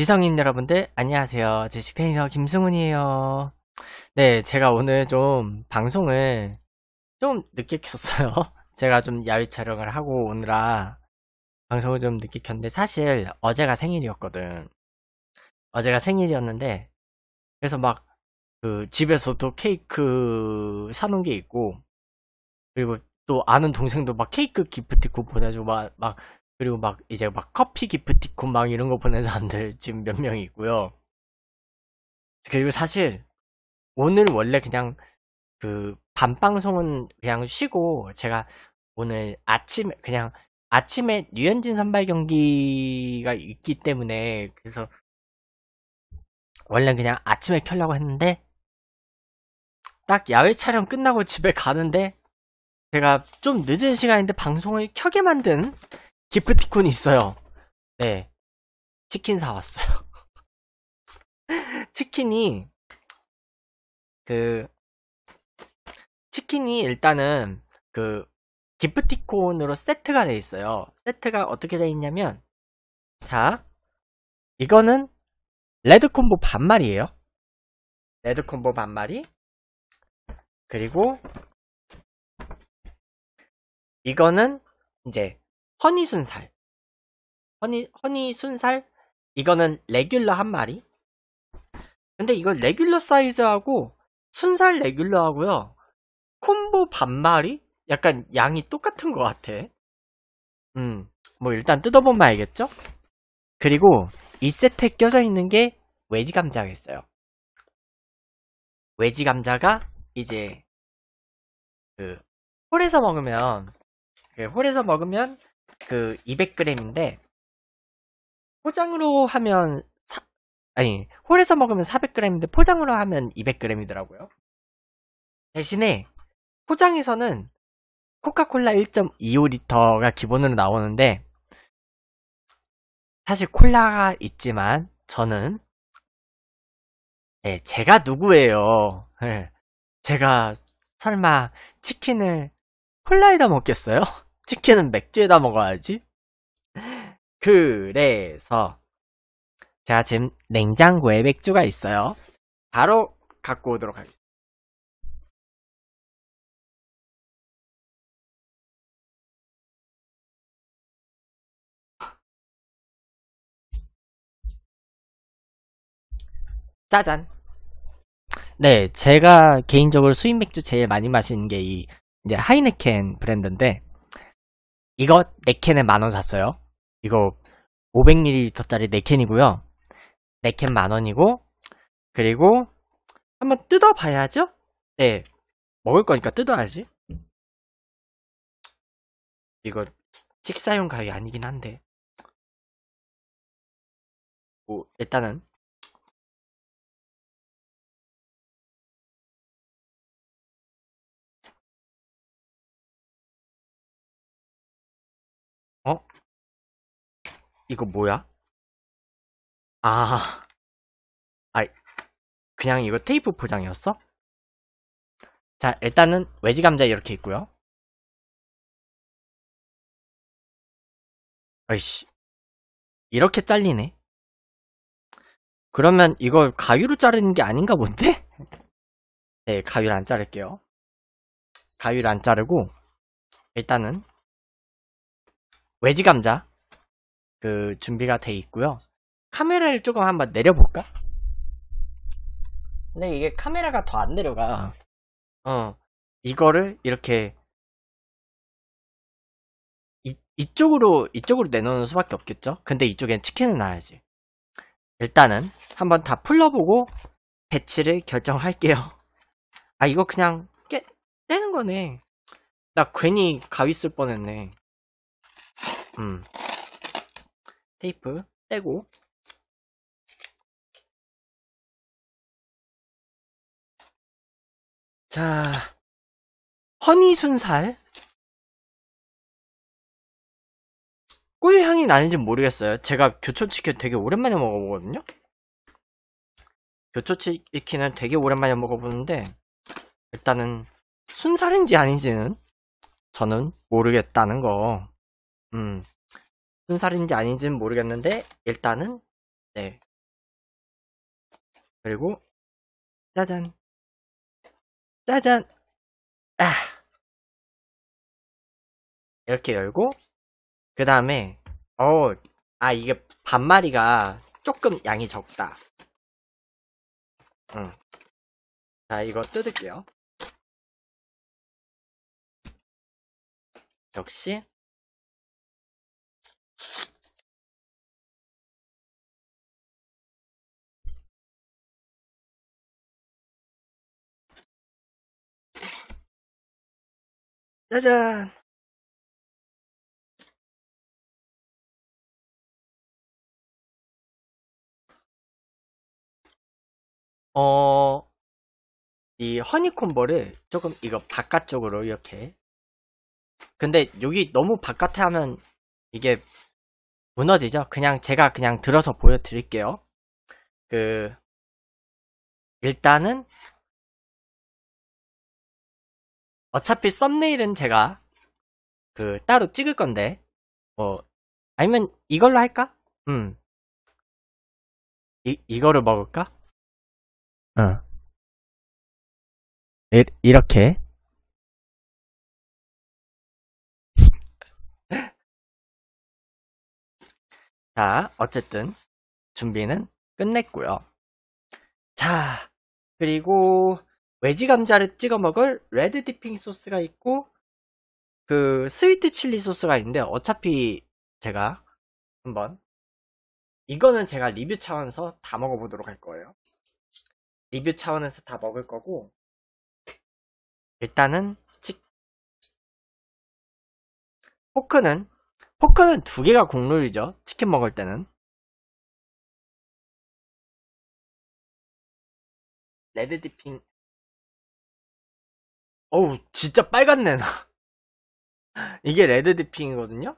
지성인 여러분들 안녕하세요 제식 테이너 김승훈이에요 네 제가 오늘 좀 방송을 좀 늦게 켰어요 제가 좀 야외 촬영을 하고 오느라 방송을 좀 늦게 켰는데 사실 어제가 생일이었거든 어제가 생일이었는데 그래서 막 그 집에서도 케이크 사놓은 게 있고 그리고 또 아는 동생도 막 케이크 기프티콘 보내주고 막, 막 그리고 막 이제 막 커피 기프티콘 막 이런 거 보낸 사람들 지금 몇명이 있고요. 그리고 사실 오늘 원래 그냥 그 밤방송은 그냥 쉬고 제가 오늘 아침에 그냥 아침에 류현진 선발 경기가 있기 때문에 그래서 원래 그냥 아침에 켜려고 했는데 딱 야외 촬영 끝나고 집에 가는데 제가 좀 늦은 시간인데 방송을 켜게 만든 기프티콘이 있어요. 네. 치킨 사왔어요. 치킨이, 그, 치킨이 일단은 그, 기프티콘으로 세트가 되어 있어요. 세트가 어떻게 되어 있냐면, 자, 이거는 레드콤보 반말이에요. 레드콤보 반말이. 그리고 이거는 이제 허니순살. 허니, 허니순살? 이거는 레귤러 한 마리. 근데 이건 레귤러 사이즈하고 순살 레귤러하고요. 콤보 반마리? 약간 양이 똑같은 것 같아. 음, 뭐 일단 뜯어보면 알겠죠? 그리고 이 세트에 껴져 있는 게 외지 감자가있어요 외지 감자가 이제 그 홀에서 먹으면 그 홀에서 먹으면 그 200g인데 포장으로 하면 사, 아니 홀에서 먹으면 400g인데 포장으로 하면 200g이더라고요. 대신에 포장에서는 코카콜라 1.25리터가 기본으로 나오는데 사실 콜라가 있지만 저는 네, 제가 누구예요? 네, 제가 설마 치킨을 콜라에다 먹겠어요? 치킨은 맥주에다 먹어야지. 그래서 제가 지금 냉장고에 맥주가 있어요. 바로 갖고 오도록 하겠습니다. 짜잔. 네, 제가 개인적으로 수입 맥주 제일 많이 마시는 게 이 이제 하이네켄 브랜드인데 이거 네캔에 만 원 샀어요. 이거 500ml짜리 네캔이고요네 캔 만원이고 그리고 한번 뜯어봐야죠. 네, 먹을 거니까 뜯어야지. 이거 식사용 가위 아니긴 한데 뭐 일단은 이거 뭐야? 아, 아, 이 그냥 이거 테이프 포장이었어? 자, 일단은 외지 감자 이렇게 있고요. 아이씨, 이렇게 잘리네. 그러면 이걸 가위로 자르는 게 아닌가 본데? 네, 가위를 안 자를게요. 가위를 안 자르고 일단은 외지 감자 그 준비가 돼 있고요. 카메라를 조금 한번 내려볼까? 근데 이게 카메라가 더 안 내려가. 아. 어. 이거를 이렇게 이, 이쪽으로 이쪽으로 내놓는 수밖에 없겠죠. 근데 이쪽엔 치킨을 놔야지. 일단은 한번 다 풀러보고 배치를 결정할게요. 아 이거 그냥 깨, 떼는 거네. 나 괜히 가위 쓸 뻔했네. 음. 테이프 떼고 자 허니순살 꿀향이 나는지 모르겠어요 제가 교촌치킨 되게 오랜만에 먹어보거든요 교촌치킨을 되게 오랜만에 먹어보는데 일단은 순살인지 아닌지는 저는 모르겠다는 거 음, 무 살인지 아닌지는 모르겠는데 일단은 네 그리고 짜잔 짜잔 아 이렇게 열고 그 다음에 어 아 이게 반마리가 조금 양이 적다 응. 자 이거 뜯을게요 역시 짜잔! 어, 이 허니콤보를 조금 이거 바깥쪽으로 이렇게. 근데 여기 너무 바깥에 하면 이게 무너지죠? 그냥 제가 그냥 들어서 보여드릴게요. 그, 일단은 어차피 썸네일은 제가 그 따로 찍을 건데 뭐 아니면 이걸로 할까? 음. 이 이거를 먹을까? 어. 이, 이렇게 자, 어쨌든 준비는 끝냈고요. 자, 그리고 외지 감자를 찍어 먹을 레드 디핑 소스가 있고 그 스위트 칠리 소스가 있는데 어차피 제가 한번 이거는 제가 리뷰 차원에서 다 먹어보도록 할 거예요. 리뷰 차원에서 다 먹을 거고 일단은 치... 포크는 포크는 두 개가 국룰이죠. 치킨 먹을 때는 레드 디핑 어우 진짜 빨갛네 나 이게 레드 디핑이거든요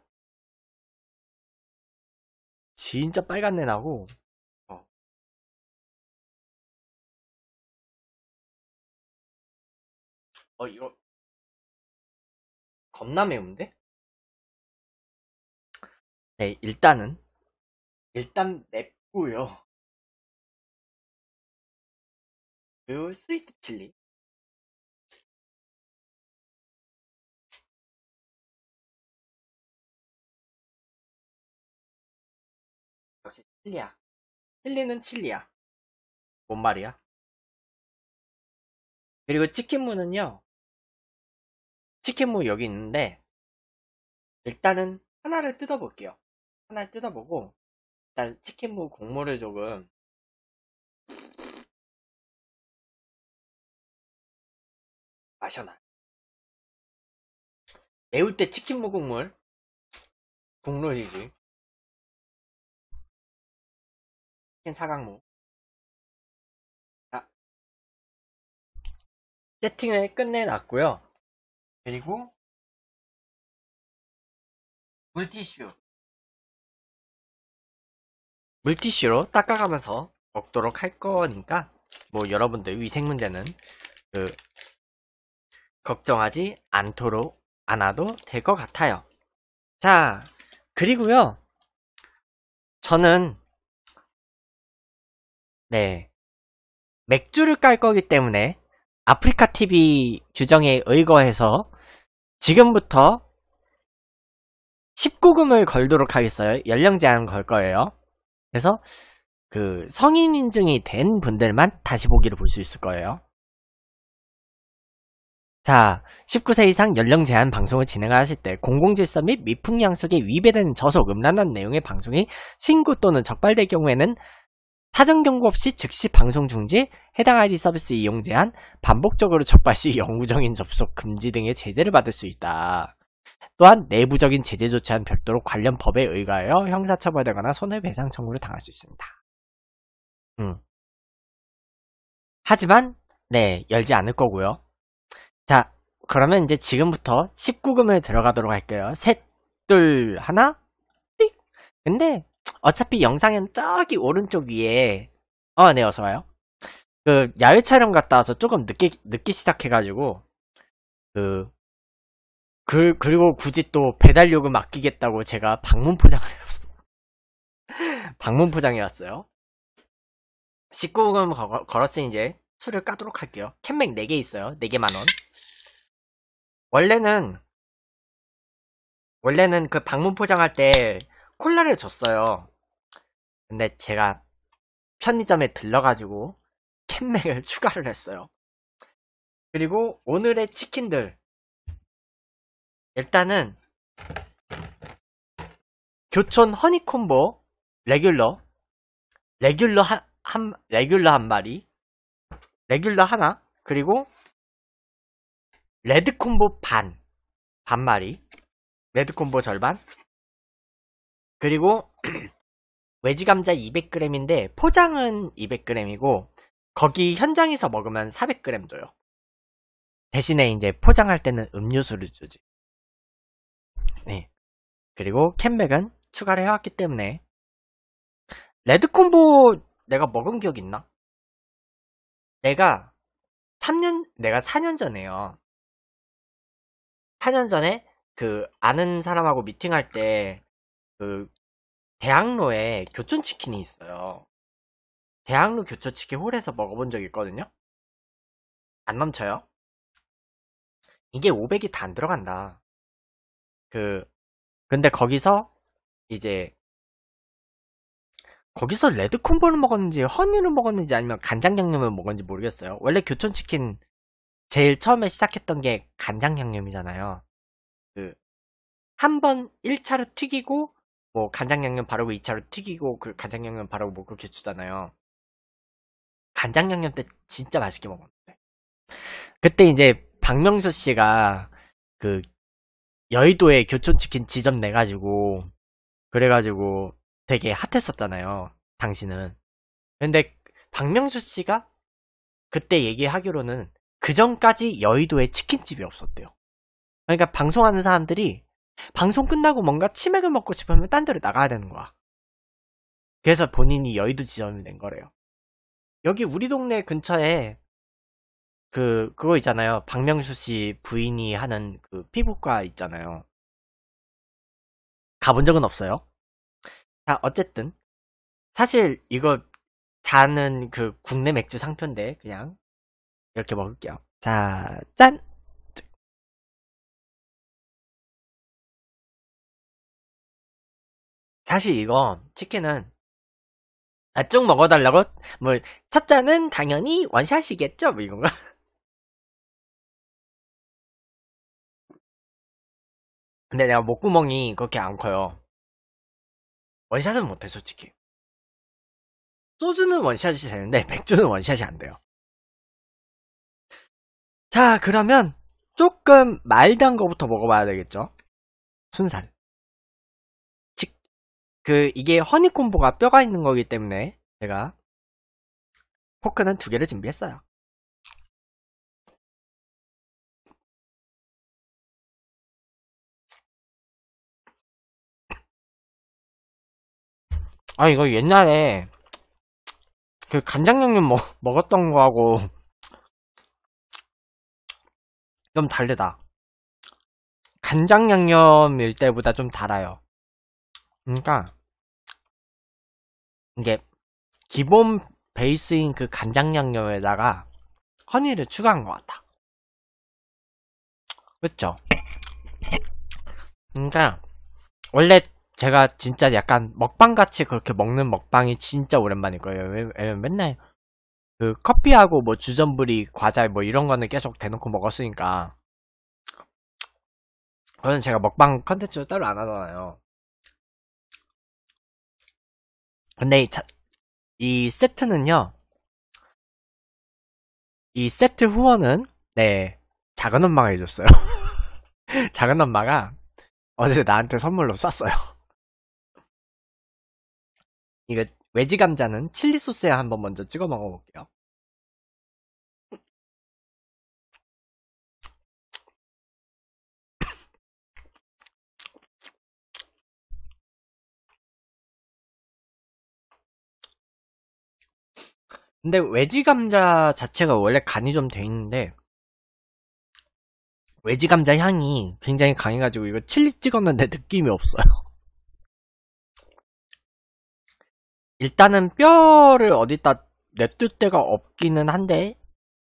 진짜 빨갛네 나고 어. 어 이거 겁나 매운데? 네 일단은 일단 맵고요 그 스위트 칠리 칠리야. 칠리는 칠리야. 뭔 말이야? 그리고 치킨무는요. 치킨무 여기 있는데 일단은 하나를 뜯어볼게요. 하나를 뜯어보고 일단 치킨무 국물을 조금 마셔놔. 매울 때 치킨무 국물 국물이지 사각모 아, 세팅을 끝내놨고요 그리고 물티슈 물티슈로 닦아가면서 먹도록 할 거니까 뭐 여러분들 위생 문제는 그 걱정하지 않도록 안아도될 것 같아요. 자, 그리고요. 저는 네. 맥주를 깔 거기 때문에 아프리카 TV 규정에 의거해서 지금부터 19금을 걸도록 하겠어요. 연령 제한 걸 거예요. 그래서 그 성인 인증이 된 분들만 다시 보기를 볼 수 있을 거예요. 자, 19세 이상 연령 제한 방송을 진행하실 때 공공질서 및 미풍양속에 위배되는 저속 음란한 내용의 방송이 신고 또는 적발될 경우에는 사전 경고 없이 즉시 방송 중지, 해당 아이디 서비스 이용 제한, 반복적으로 적발 시 영구적인 접속 금지 등의 제재를 받을 수 있다. 또한 내부적인 제재 조치한 별도로 관련 법에 의거하여 형사처벌되거나 손해배상 청구를 당할 수 있습니다. 음. 하지만 네 열지 않을 거고요. 자 그러면 이제 지금부터 19금에 들어가도록 할게요. 셋, 둘, 하나, 띡. 근데 어차피 영상은 저기 오른쪽 위에 어, 네, 어서 와요. 그 야외 촬영 갔다 와서 조금 늦게 늦게 시작해가지고 그 그, 그리고 굳이 또 배달 요금 아끼겠다고 제가 방문 포장을 해왔어요. 방문 포장해 왔어요. 19금 걸, 걸었으니 이제 술을 까도록 할게요. 캔맥 4개 있어요. 4개 만원. 원래는, 원래는 그 방문 포장할 때 콜라를 줬어요. 근데 제가 편의점에 들러가지고 캔맥을 추가를 했어요. 그리고 오늘의 치킨들 일단은 교촌 허니콤보 레귤러 레귤러 한, 한 레귤러 한 마리 레귤러 하나 그리고 레드콤보 반 반마리 레드콤보 절반 그리고 외지 감자 200g인데 포장은 200g이고 거기 현장에서 먹으면 400g 줘요. 대신에 이제 포장할 때는 음료수를 주지. 네. 그리고 캔백은 추가를 해왔기 때문에 레드콤보 내가 먹은 기억 있나? 내가 3년 내가 4년 전에요. 4년 전에 그 아는 사람하고 미팅할 때그 대학로에 교촌치킨이 있어요. 대학로 교촌치킨 홀에서 먹어본 적 있거든요? 안 넘쳐요? 이게 500이 다 안 들어간다. 그, 근데 거기서 이제, 거기서 레드 콤보를 먹었는지, 허니를 먹었는지 아니면 간장 양념을 먹었는지 모르겠어요. 원래 교촌치킨 제일 처음에 시작했던 게 간장 양념이잖아요. 그, 한번1차를 튀기고 뭐 간장 양념 바르고 2차로 튀기고 그 간장 양념 바르고 뭐 그렇게 주잖아요. 간장 양념 때 진짜 맛있게 먹었는데. 그때 이제 박명수 씨가 그 여의도에 교촌치킨 지점 내가지고 그래가지고 되게 핫했었잖아요. 당신은. 근데 박명수 씨가 그때 얘기하기로는 그 전까지 여의도에 치킨집이 없었대요. 그러니까 방송하는 사람들이 방송 끝나고 뭔가 치맥을 먹고 싶으면 딴 데로 나가야 되는 거야. 그래서 본인이 여의도 지점이 된 거래요. 여기 우리 동네 근처에 그 그거 있잖아요. 박명수 씨 부인이 하는 그 피부과 있잖아요. 가본 적은 없어요. 자, 어쨌든 사실 이거 자는 그 국내 맥주 상표인데 그냥 이렇게 먹을게요. 자, 짠. 사실 이거 치킨은 아, 쭉 먹어달라고 뭐 첫자는 당연히 원샷이겠죠 뭐 이건가? 근데 내가 목구멍이 그렇게 안 커요. 원샷은 못해 솔직히. 소주는 원샷이 되는데 맥주는 원샷이 안 돼요. 자 그러면 조금 말단 거부터 먹어봐야 되겠죠? 순살. 그 이게 허니콤보가 뼈가 있는 거기 때문에 제가 포크는 두 개를 준비했어요. 아 이거 옛날에 그간장 양념 먹, 먹었던 거하고 좀 다르다. 간장양념일 때보다 좀 달아요. 그러니까 이게 기본 베이스인 그 간장 양념에다가 허니를 추가한 것 같다. 그렇죠? 그러니까 원래 제가 진짜 약간 먹방 같이 그렇게 먹는 먹방이 진짜 오랜만일 거예요. 왜냐면 맨날 그 커피하고 뭐 주전부리 과자 뭐 이런 거는 계속 대놓고 먹었으니까. 그건 제가 먹방 컨텐츠로 따로 안 하잖아요. 근데 이, 자, 이 세트는요. 이 세트 후원은 네 작은 엄마가 해줬어요. 작은 엄마가 어제 나한테 선물로 쐈어요. 이거 외지 감자는 칠리 소스에 한번 먼저 찍어 먹어볼게요. 근데 외지 감자 자체가 원래 간이 좀 돼 있는데 외지 감자 향이 굉장히 강해가지고 이거 칠리 찍었는데 느낌이 없어요. 일단은 뼈를 어디다 냅둘 데가 없기는 한데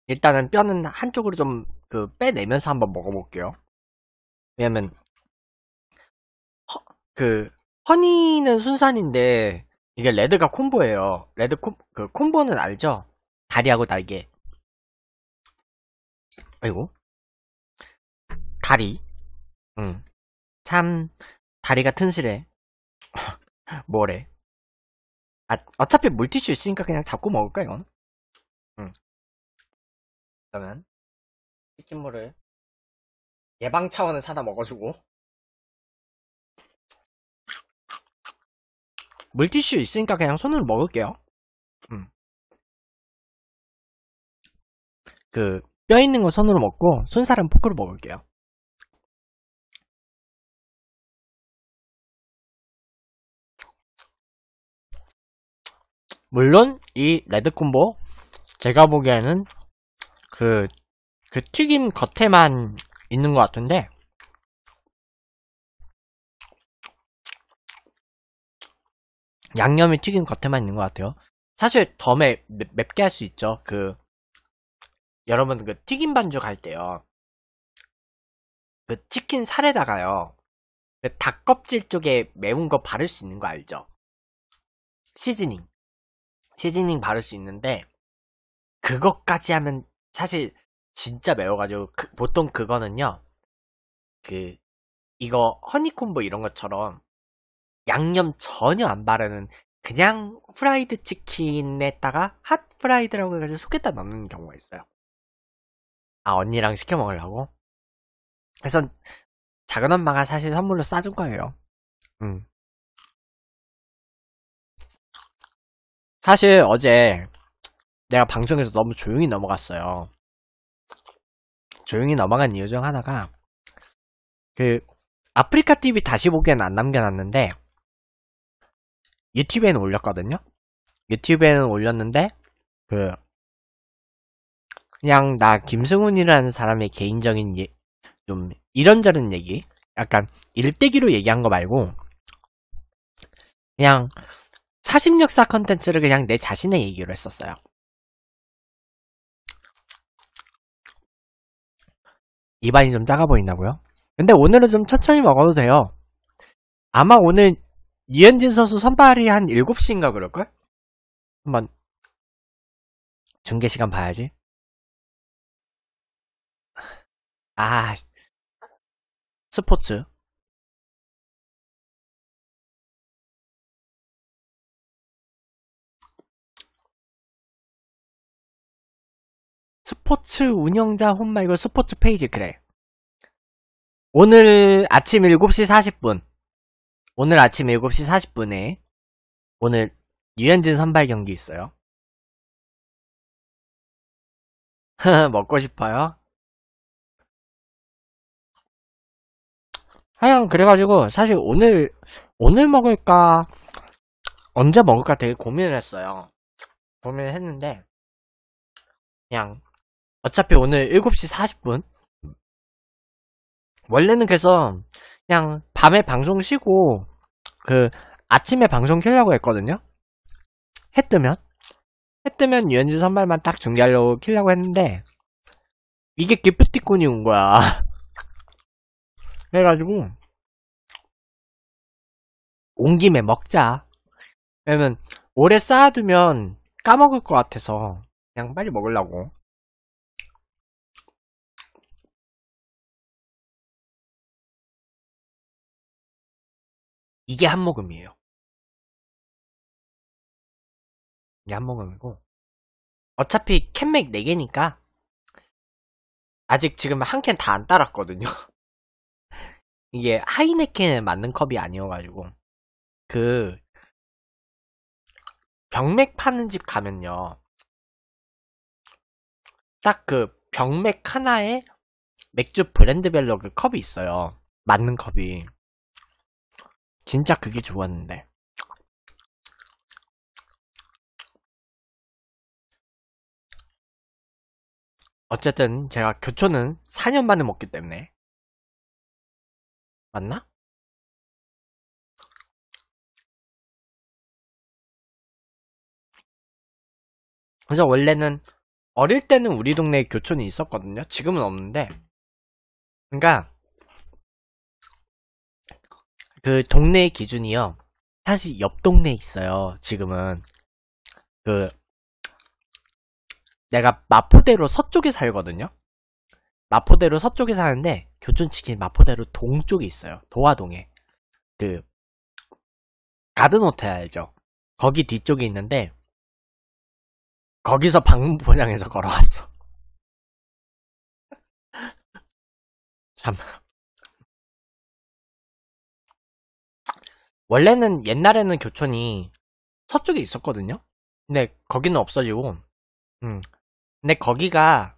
일단은 뼈는 한쪽으로 좀 그 빼내면서 한번 먹어볼게요. 왜냐면 허, 그 허니는 순산인데 이게 레드가 콤보예요. 레드 콤, 그 콤보는 알죠? 다리하고 날개. 아이고. 다리. 응. 참, 다리가 튼실해. 뭐래. 아, 어차피 물티슈 있으니까 그냥 잡고 먹을까, 이건? 응. 그러면, 치킨물을 예방 차원을 사다 먹어주고. 물티슈 있으니까 그냥 손으로 먹을게요. 음. 그, 뼈 있는 거 손으로 먹고, 순살은 포크로 먹을게요. 물론, 이 레드콤보, 제가 보기에는, 그, 그 튀김 겉에만 있는 것 같은데, 양념이 튀긴 겉에만 있는 것 같아요. 사실 더 맵, 맵, 게할 수 있죠. 그 여러분 그 튀김 반죽 할 때요. 그 치킨 살에다가요. 그닭 껍질 쪽에 매운 거 바를 수 있는 거 알죠? 시즈닝. 시즈닝 바를 수 있는데 그것까지 하면 사실 진짜 매워가지고 그, 보통 그거는요. 그 이거 허니콤보 이런 것처럼 양념 전혀 안 바르는 그냥 프라이드 치킨에다가 핫 프라이드라고 해가지고 속에다 넣는 경우가 있어요. 아 언니랑 시켜 먹으려고. 그래서 작은 엄마가 사실 선물로 싸준 거예요. 음. 사실 어제 내가 방송에서 너무 조용히 넘어갔어요. 조용히 넘어간 이유 중 하나가 그 아프리카 TV 다시 보기엔 안 남겨놨는데 유튜브에는 올렸거든요. 유튜브에는 올렸는데 그 그냥 나 김승훈이라는 사람의 개인적인 예, 좀 이런저런 얘기 약간 일대기로 얘기한 거 말고 그냥 사심역사 컨텐츠를 그냥 내 자신의 얘기로 했었어요. 입안이 좀 작아 보인다고요? 근데 오늘은 좀 천천히 먹어도 돼요. 아마 오늘 이현진 선수 선발이 한 7시인가 그럴걸? 한번 중계 시간 봐야지. 아, 스포츠. 스포츠 운영자 홈 말고 스포츠 페이지 그래. 오늘 아침 7시 40분 오늘 아침 7시 40분에 오늘 유현진 선발 경기 있어요. 먹고 싶어요? 하여간 그래가지고 사실 오늘 오늘 먹을까 언제 먹을까 되게 고민을 했어요. 고민을 했는데 그냥 어차피 오늘 7시 40분 원래는 그래서 그냥 밤에 방송 쉬고 그 아침에 방송 켜려고 했거든요. 해 뜨면 해 뜨면 유엔지 선발만 딱 중계하려고 켜려고 했는데 이게 기프티콘이 온 거야. 그래가지고 온 김에 먹자. 왜냐면 오래 쌓아두면 까먹을 것 같아서 그냥 빨리 먹으려고. 이게 한 모금이에요. 이게 한 모금이고 어차피 캔맥 4개니까 아직 지금 한 캔 다 안 따랐거든요. 이게 하이네켄에 맞는 컵이 아니어가지고 그 병맥 파는 집 가면요. 딱 그 병맥 하나에 맥주 브랜드별로 그 컵이 있어요. 맞는 컵이. 진짜 그게 좋았는데 어쨌든 제가 교촌은 4년 만에 먹기 때문에 맞나? 그래서 원래는 어릴 때는 우리 동네에 교촌이 있었거든요. 지금은 없는데. 그러니까 그 동네 의 기준이요. 사실 옆 동네에 있어요. 지금은 그 내가 마포대로 서쪽에 살거든요. 마포대로 서쪽에 사는데 교촌치킨 마포대로 동쪽에 있어요. 도화동에 그 가든호텔 알죠? 거기 뒤쪽에 있는데 거기서 방문포장해서 걸어왔어. 참 원래는 옛날에는 교촌이 서쪽에 있었거든요. 근데 거기는 없어지고, 음. 근데 거기가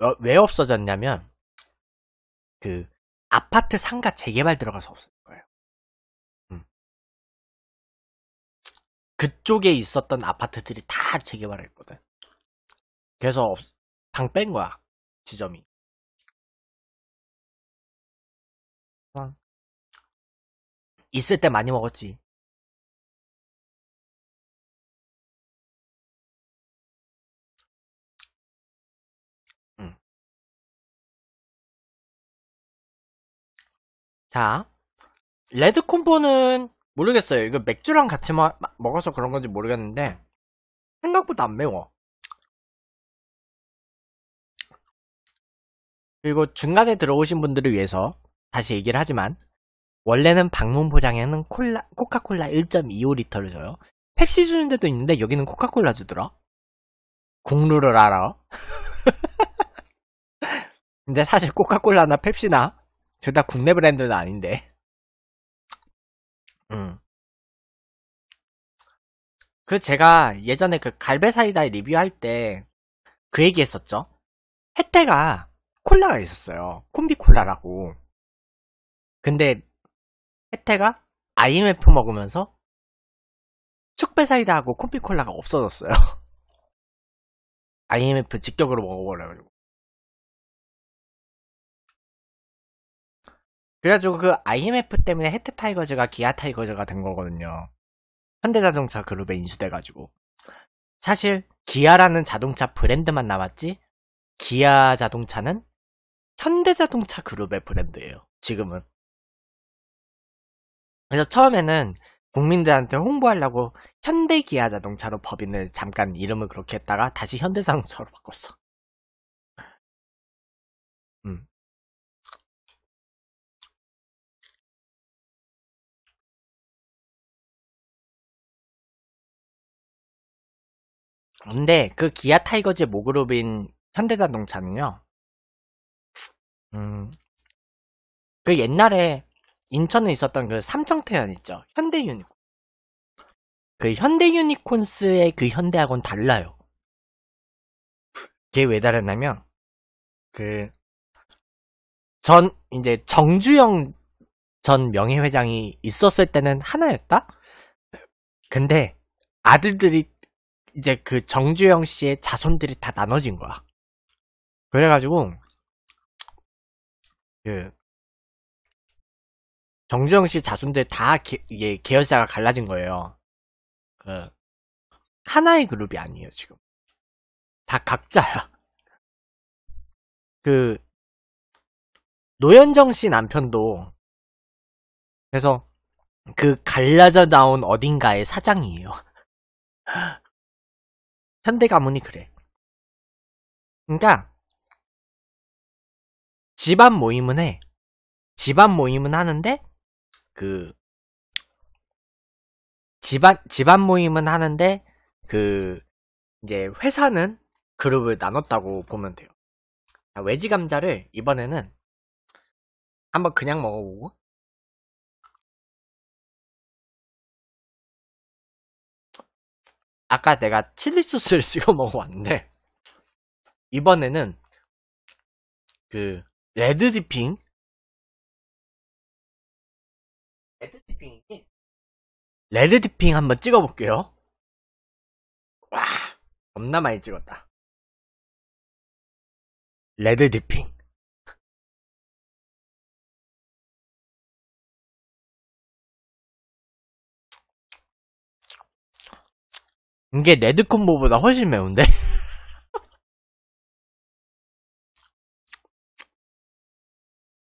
어, 왜 없어졌냐면 그 아파트 상가 재개발 들어가서 없어진 거예요. 음. 그쪽에 있었던 아파트들이 다 재개발했거든. 그래서 방 뺀 거야 지점이. 와. 아. 있을 때 많이 먹었지. 자, 레드 콤보는 모르겠어요. 이거 맥주랑 같이 마, 먹어서 그런 건지 모르겠는데 생각보다 안 매워. 그리고 중간에 들어오신 분들을 위해서 다시 얘기를 하지만 원래는 방문 포장에는 콜라, 코카콜라 1.25리터를 줘요. 펩시 주는 데도 있는데 여기는 코카콜라 주더라. 국룰을 알아. 근데 사실 코카콜라나 펩시나 둘 다 국내 브랜드는 아닌데. 음. 그 제가 예전에 그 갈베사이다 리뷰할 때 그 얘기 했었죠. 혜태가 콜라가 있었어요. 콤비콜라라고. 근데 혜태가 IMF 먹으면서 축배사이다하고 콤피콜라가 없어졌어요. IMF 직격으로 먹어버려가지고. 그래가지고 그 IMF 때문에 혜태 타이거즈가 기아 타이거즈가 된 거거든요. 현대자동차 그룹에 인수돼가지고. 사실 기아라는 자동차 브랜드만 남았지 기아 자동차는 현대자동차 그룹의 브랜드예요. 지금은 그래서 처음에는 국민들한테 홍보하려고 현대기아 자동차로 법인을 잠깐 이름을 그렇게 했다가 다시 현대자동차로 바꿨어. 음. 근데 그 기아 타이거즈의 모그룹인 현대자동차는요. 음. 그 옛날에 인천에 있었던 그 삼청태연 있죠. 현대 유니콘. 그 현대 유니콘스의 그현대학원 달라요. 그게 왜 다르냐면, 그, 전, 이제 정주영 전 명예회장이 있었을 때는 하나였다? 근데 아들들이 이제 그 정주영 씨의 자손들이 다 나눠진 거야. 그래가지고, 그, 정주영 씨, 자손들다 개, 이게 계열사가 갈라진 거예요. 그 하나의 그룹이 아니에요 지금. 다 각자야. 그 노현정 씨 남편도 그래서 그 갈라져 나온 어딘가의 사장이에요. 현대 가문이 그래. 그러니까 집안 모임은 해. 집안 모임은 하는데 그 집안 집안 모임은 하는데 그 이제 회사는 그룹을 나눴다고 보면 돼요. 외지 감자를 이번에는 한번 그냥 먹어보고 아까 내가 칠리 소스를 쓰고 먹어봤는데 이번에는 그 레드 디핑 디핑이니 레드 디핑 한번 찍어볼게요. 와, 겁나 많이 찍었다. 레드 디핑. 이게 레드 콤보보다 훨씬 매운데?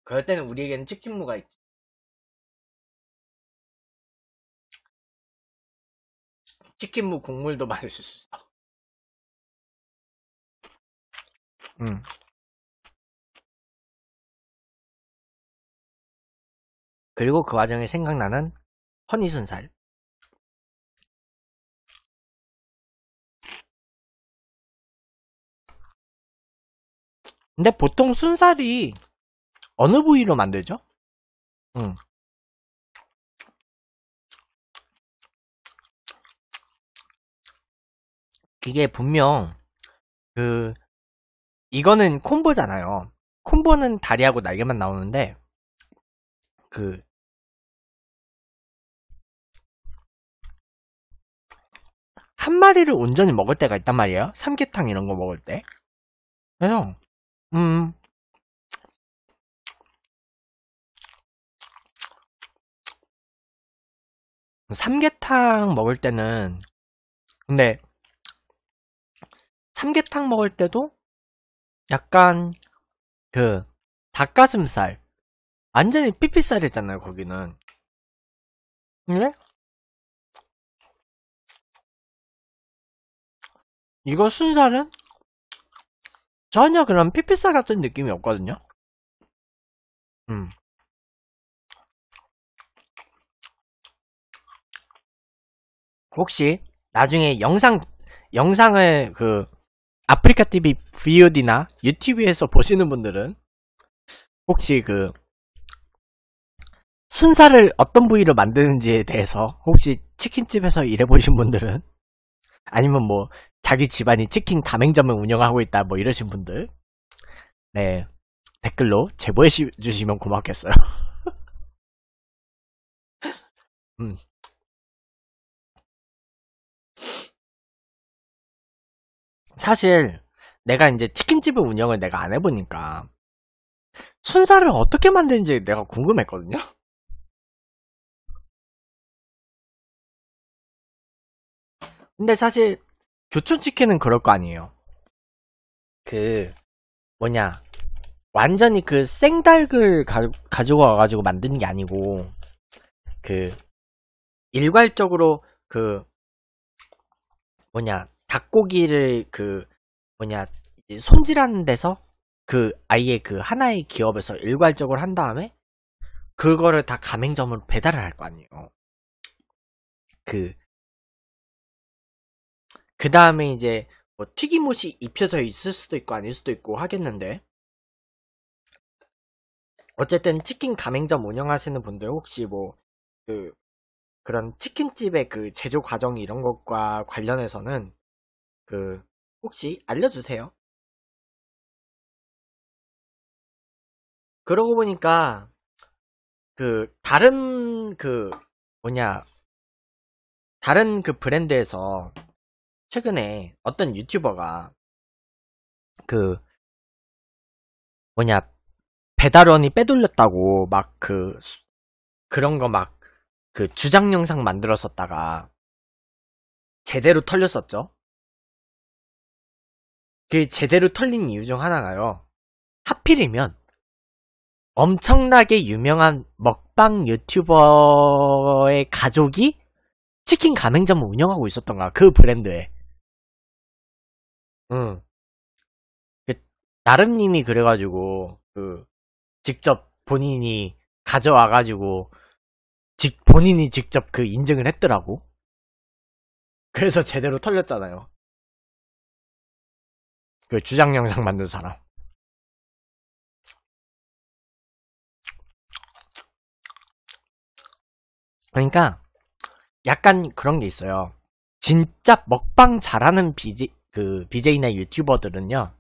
그럴 때는 우리에게는 치킨무가 있지. 치킨무 국물도 맛있어. 음. 그리고 그 와중에 생각나는 허니 순살. 근데 보통 순살이 어느 부위로 만들죠? 응. 이게 분명 그 이거는 콤보잖아요. 콤보는 다리하고 날개만 나오는데 그 한 마리를 온전히 먹을 때가 있단 말이에요. 삼계탕 이런 거 먹을 때. 그래서 음 삼계탕 먹을 때는 근데 삼계탕 먹을 때도 약간 그 닭가슴살 완전히 피피살이잖아요 거기는 근 예? 이거 순살은 전혀 그런 피피살 같은 느낌이 없거든요 음. 혹시 나중에 영상 영상을 그 아프리카 TV VOD나 유튜브에서 보시는 분들은 혹시 그 순살을 어떤 부위로 만드는지에 대해서 혹시 치킨집에서 일해보신 분들은 아니면 뭐 자기 집안이 치킨 가맹점을 운영하고 있다 뭐 이러신 분들 네 댓글로 제보해 주시면 고맙겠어요 음 사실 내가 이제 치킨집을 운영을 내가 안 해보니까 순살을 어떻게 만드는지 내가 궁금했거든요. 근데 사실 교촌치킨은 그럴 거 아니에요. 그 뭐냐 완전히 그 생닭을 가, 지고 와가지고 만드는 게 아니고 그 일괄적으로 그 뭐냐 닭고기를 그 뭐냐 손질하는 데서 그 아예 그 하나의 기업에서 일괄적으로 한 다음에 그거를 다 가맹점으로 배달을 할 거 아니에요. 그, 그 다음에 이제 뭐 튀김옷이 입혀져 있을 수도 있고 아닐 수도 있고 하겠는데. 어쨌든 치킨 가맹점 운영하시는 분들 혹시 뭐, 그, 그런 치킨집의 그 제조 과정 이런 것과 관련해서는 그 혹시 알려주세요. 그러고 보니까 그 다른 그 뭐냐 다른 그 브랜드에서 최근에 어떤 유튜버가 그 뭐냐 배달원이 빼돌렸다고 막 그 그런 거 막 그 주장 영상 만들었었다가 제대로 털렸었죠. 그 제대로 털린 이유 중 하나가요. 하필이면 엄청나게 유명한 먹방 유튜버의 가족이 치킨 가맹점을 운영하고 있었던가 그 브랜드에. 응. 그 나름님이 그래가지고 그 직접 본인이 가져와가지고 직 본인이 직접 그 인증을 했더라고. 그래서 제대로 털렸잖아요. 그 주장 영상 만든 사람. 그러니까 약간 그런 게 있어요. 진짜 먹방 잘하는 BJ, 그 BJ나 유튜버들은요.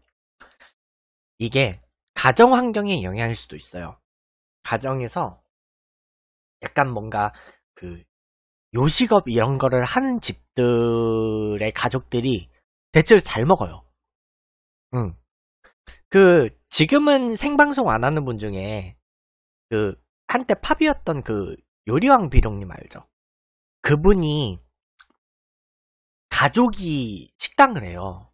이게 가정 환경에 영향일 수도 있어요. 가정에서 약간 뭔가 그 요식업 이런 거를 하는 집들의 가족들이 대체로 잘 먹어요. 그 지금은 생방송 안 하는 분 중에 그 한때 팝이었던 그 요리왕 비룡님 알죠? 그분이 가족이 식당을 해요.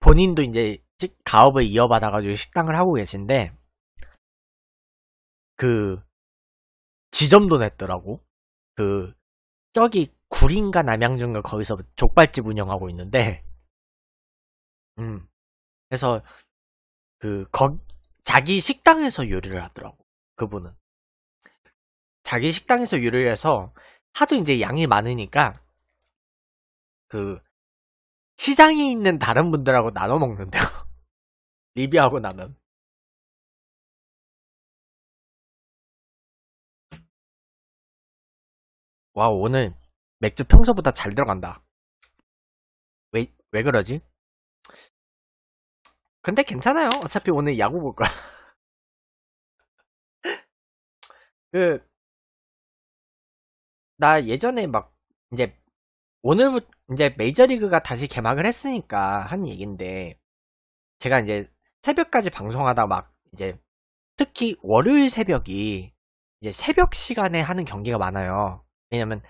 본인도 이제 가업을 이어받아가지고 식당을 하고 계신데 그 지점도 냈더라고. 그 저기 구린가 남양중인가 거기서 족발집 운영하고 있는데 음 그래서 그 거, 자기 식당에서 요리를 하더라고 그분은 자기 식당에서 요리를 해서 하도 이제 양이 많으니까 그 시장에 있는 다른 분들하고 나눠 먹는데요 리뷰하고 나는 와 오늘 맥주 평소보다 잘 들어간다 왜 왜 그러지? 근데 괜찮아요. 어차피 오늘 야구 볼 거야. 그, 나 예전에 막, 이제, 오늘부 이제 메이저리그가 다시 개막을 했으니까 한얘기인데 제가 이제 새벽까지 방송하다 막, 이제, 특히 월요일 새벽이, 이제 새벽 시간에 하는 경기가 많아요. 왜냐면,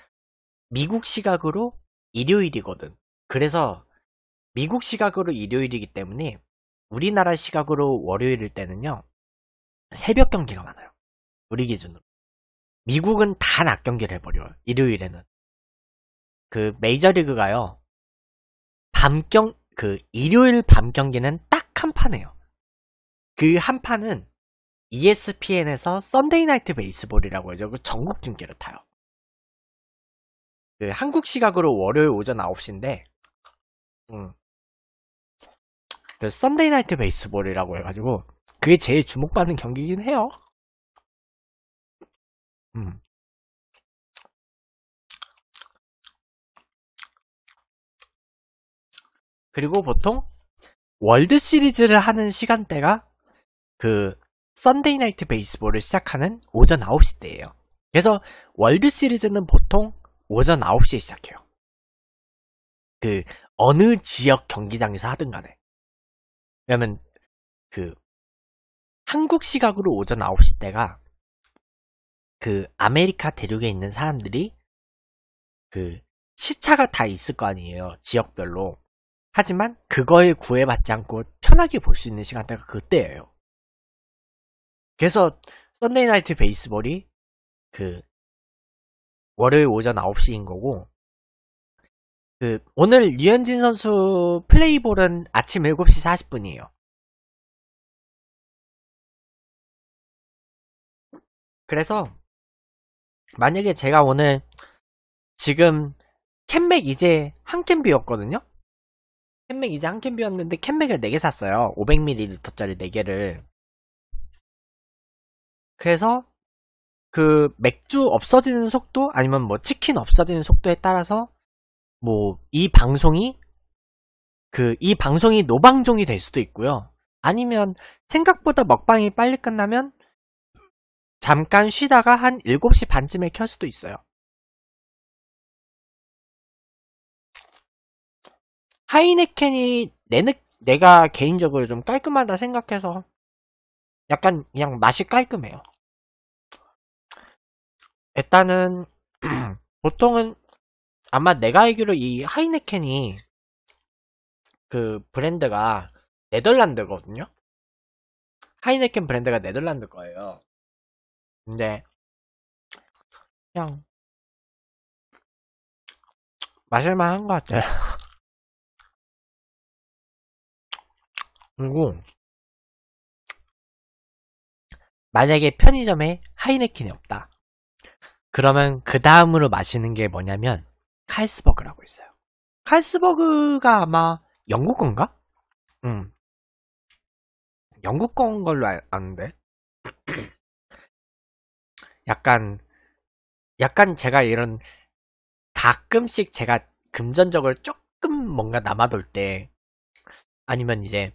미국 시각으로 일요일이거든. 그래서, 미국 시각으로 일요일이기 때문에, 우리나라 시각으로 월요일일 때는요 새벽 경기가 많아요 우리 기준으로 미국은 다 낮 경기를 해버려요 일요일에는 그 메이저리그가요 밤 경 그 일요일 밤 경기는 딱 한 판이에요 그 한 판은 ESPN에서 썬데이 나이트 베이스볼이라고 해서 전국 중계를 타요 그 한국 시각으로 월요일 오전 9시인데 음, 그 썬데이 나이트 베이스볼이라고 해가지고 그게 제일 주목받는 경기긴 해요. 음. 그리고 보통 월드 시리즈를 하는 시간대가 그 썬데이 나이트 베이스볼을 시작하는 오전 9시 때예요. 그래서 월드 시리즈는 보통 오전 9시에 시작해요. 그 어느 지역 경기장에서 하든 간에. 왜냐면 그 한국 시각으로 오전 9시 때가 그 아메리카 대륙에 있는 사람들이 그 시차가 다 있을 거 아니에요. 지역별로. 하지만 그거에 구애받지 않고 편하게 볼 수 있는 시간대가 그때예요. 그래서 썬데이 나이트 베이스볼이 그 월요일 오전 9시인 거고 그 오늘 이현진 선수 플레이볼은 아침 7시 40분이에요. 그래서 만약에 제가 오늘 지금 캔맥 이제 한캔비였거든요 캔맥 이제 한캔비였는데 캔맥을 4개 샀어요. 500ml짜리 4개를. 그래서 그 맥주 없어지는 속도 아니면 뭐 치킨 없어지는 속도에 따라서 뭐이 방송이 그 이 방송이 노방종이 될 수도 있고요. 아니면 생각보다 먹방이 빨리 끝나면 잠깐 쉬다가 한 7시 반쯤에 켤 수도 있어요. 하이네켄이 내 느, 내가 개인적으로 좀 깔끔하다 생각해서 약간 그냥 맛이 깔끔해요. 일단은 보통은 아마 내가 알기로 이 하이네켄이 그 브랜드가 네덜란드거든요. 하이네켄 브랜드가 네덜란드 거예요. 근데 그냥 마실만 한것 같아요. 그리고 만약에 편의점에 하이네켄이 없다. 그러면 그 다음으로 마시는 게 뭐냐면 칼스버그라고 있어요. 칼스버그가 아마 영국 건가? 음. 영국 건 걸로 아는데. 약간 약간 제가 이런 가끔씩 제가 금전적으로 조금 뭔가 남아돌 때 아니면 이제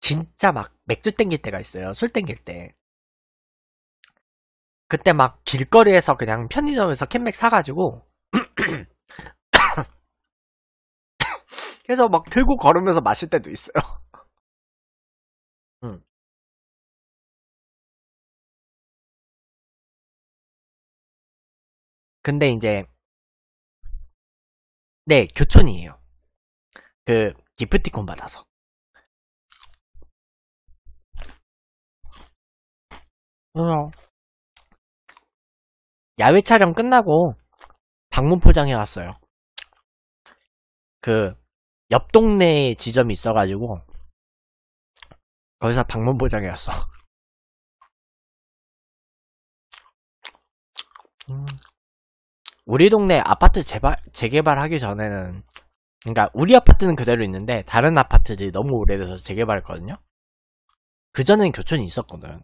진짜 막 맥주 땡길 때가 있어요. 술 땡길 때. 그때 막 길거리에서 그냥 편의점에서 캔맥 사가지고 그래서 막 들고 걸으면서 마실 때도 있어요. 음. 근데 이제 네 교촌이에요. 그 기프티콘 받아서. 그래서 야외 촬영 끝나고 방문 포장해 왔어요. 그옆 동네에 지점이 있어가지고 거기서 방문 보장이었어. 음. 우리 동네 아파트 재발, 재개발하기 전에는 그러니까 우리 아파트는 그대로 있는데 다른 아파트들이 너무 오래돼서 재개발했거든요. 그전엔 교촌이 있었거든.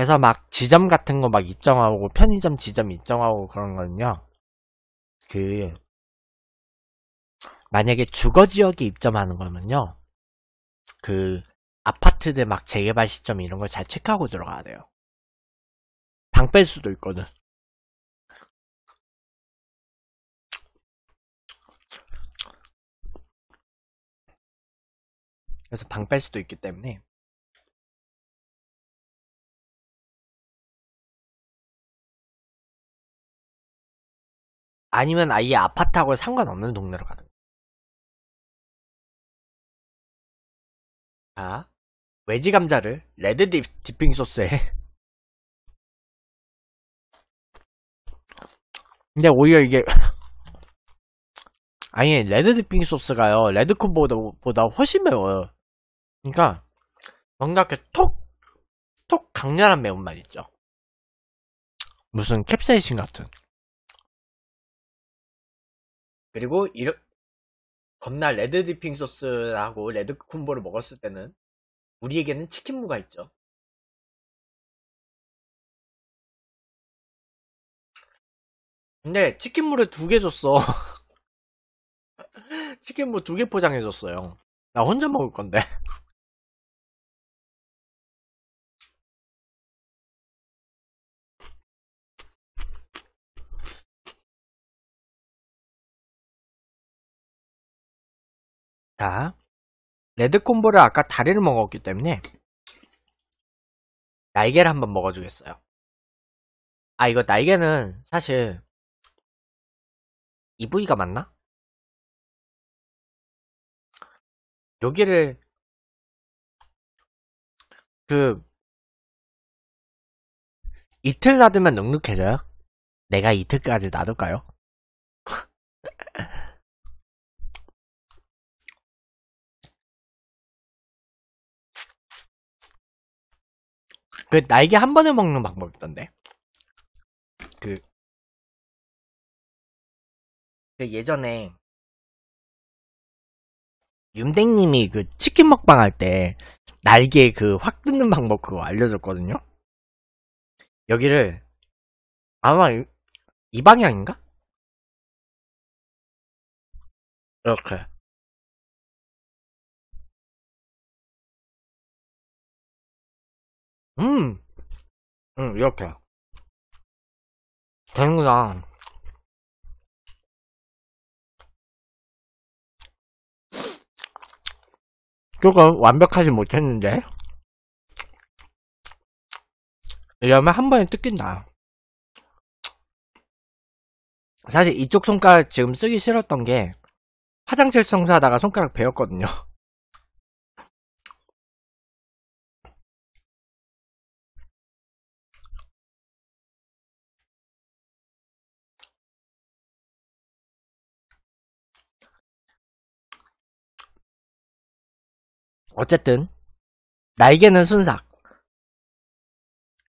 그래서 막 지점 같은 거 막 입점하고 편의점 지점 입점하고 그런 거는요. 그 만약에 주거 지역에 입점하는 거면요. 그 아파트들 막 재개발 시점 이런 걸 잘 체크하고 들어가야 돼요. 방 뺄 수도 있거든. 그래서 방 뺄 수도 있기 때문에 아니면 아예 아파트하고 상관없는 동네로 가는 자, 외지 감자를 레드 딥, 디핑 소스에. 근데 오히려 이게 아니 레드 디핑 소스가요 레드콘보다 보다 훨씬 매워요. 그러니까 뭔가 이렇게 톡 톡 강렬한 매운맛 있죠. 무슨 캡사이신 같은. 그리고 이런 겁나 레드 디핑 소스라고 레드 콤보를 먹었을 때는 우리에게는 치킨무가 있죠. 근데 치킨무를 두 개 줬어. 치킨무 두 개 포장해줬어요. 나 혼자 먹을 건데. 자, 레드 콤보를 아까 다리를 먹었기 때문에 날개를 한번 먹어주겠어요. 아, 이거 날개는 사실 이 부위가 맞나? 여기를 그 이틀 놔두면 눅눅해져요? 내가 이틀까지 놔둘까요? 그 날개 한 번에 먹는 방법 있던데. 그, 그 예전에 윤댕님이 그 치킨 먹방 할 때 날개 그 확 뜯는 방법 그거 알려줬거든요. 여기를 아마 이 방향인가? 이렇게 어, 음, 음 이렇게 되는구나. 조금 완벽하지 못했는데 이러면 한 번에 뜯긴다. 사실 이쪽 손가락 지금 쓰기 싫었던 게 화장실 청소하다가 손가락 베었거든요. 어쨌든 날개는 순삭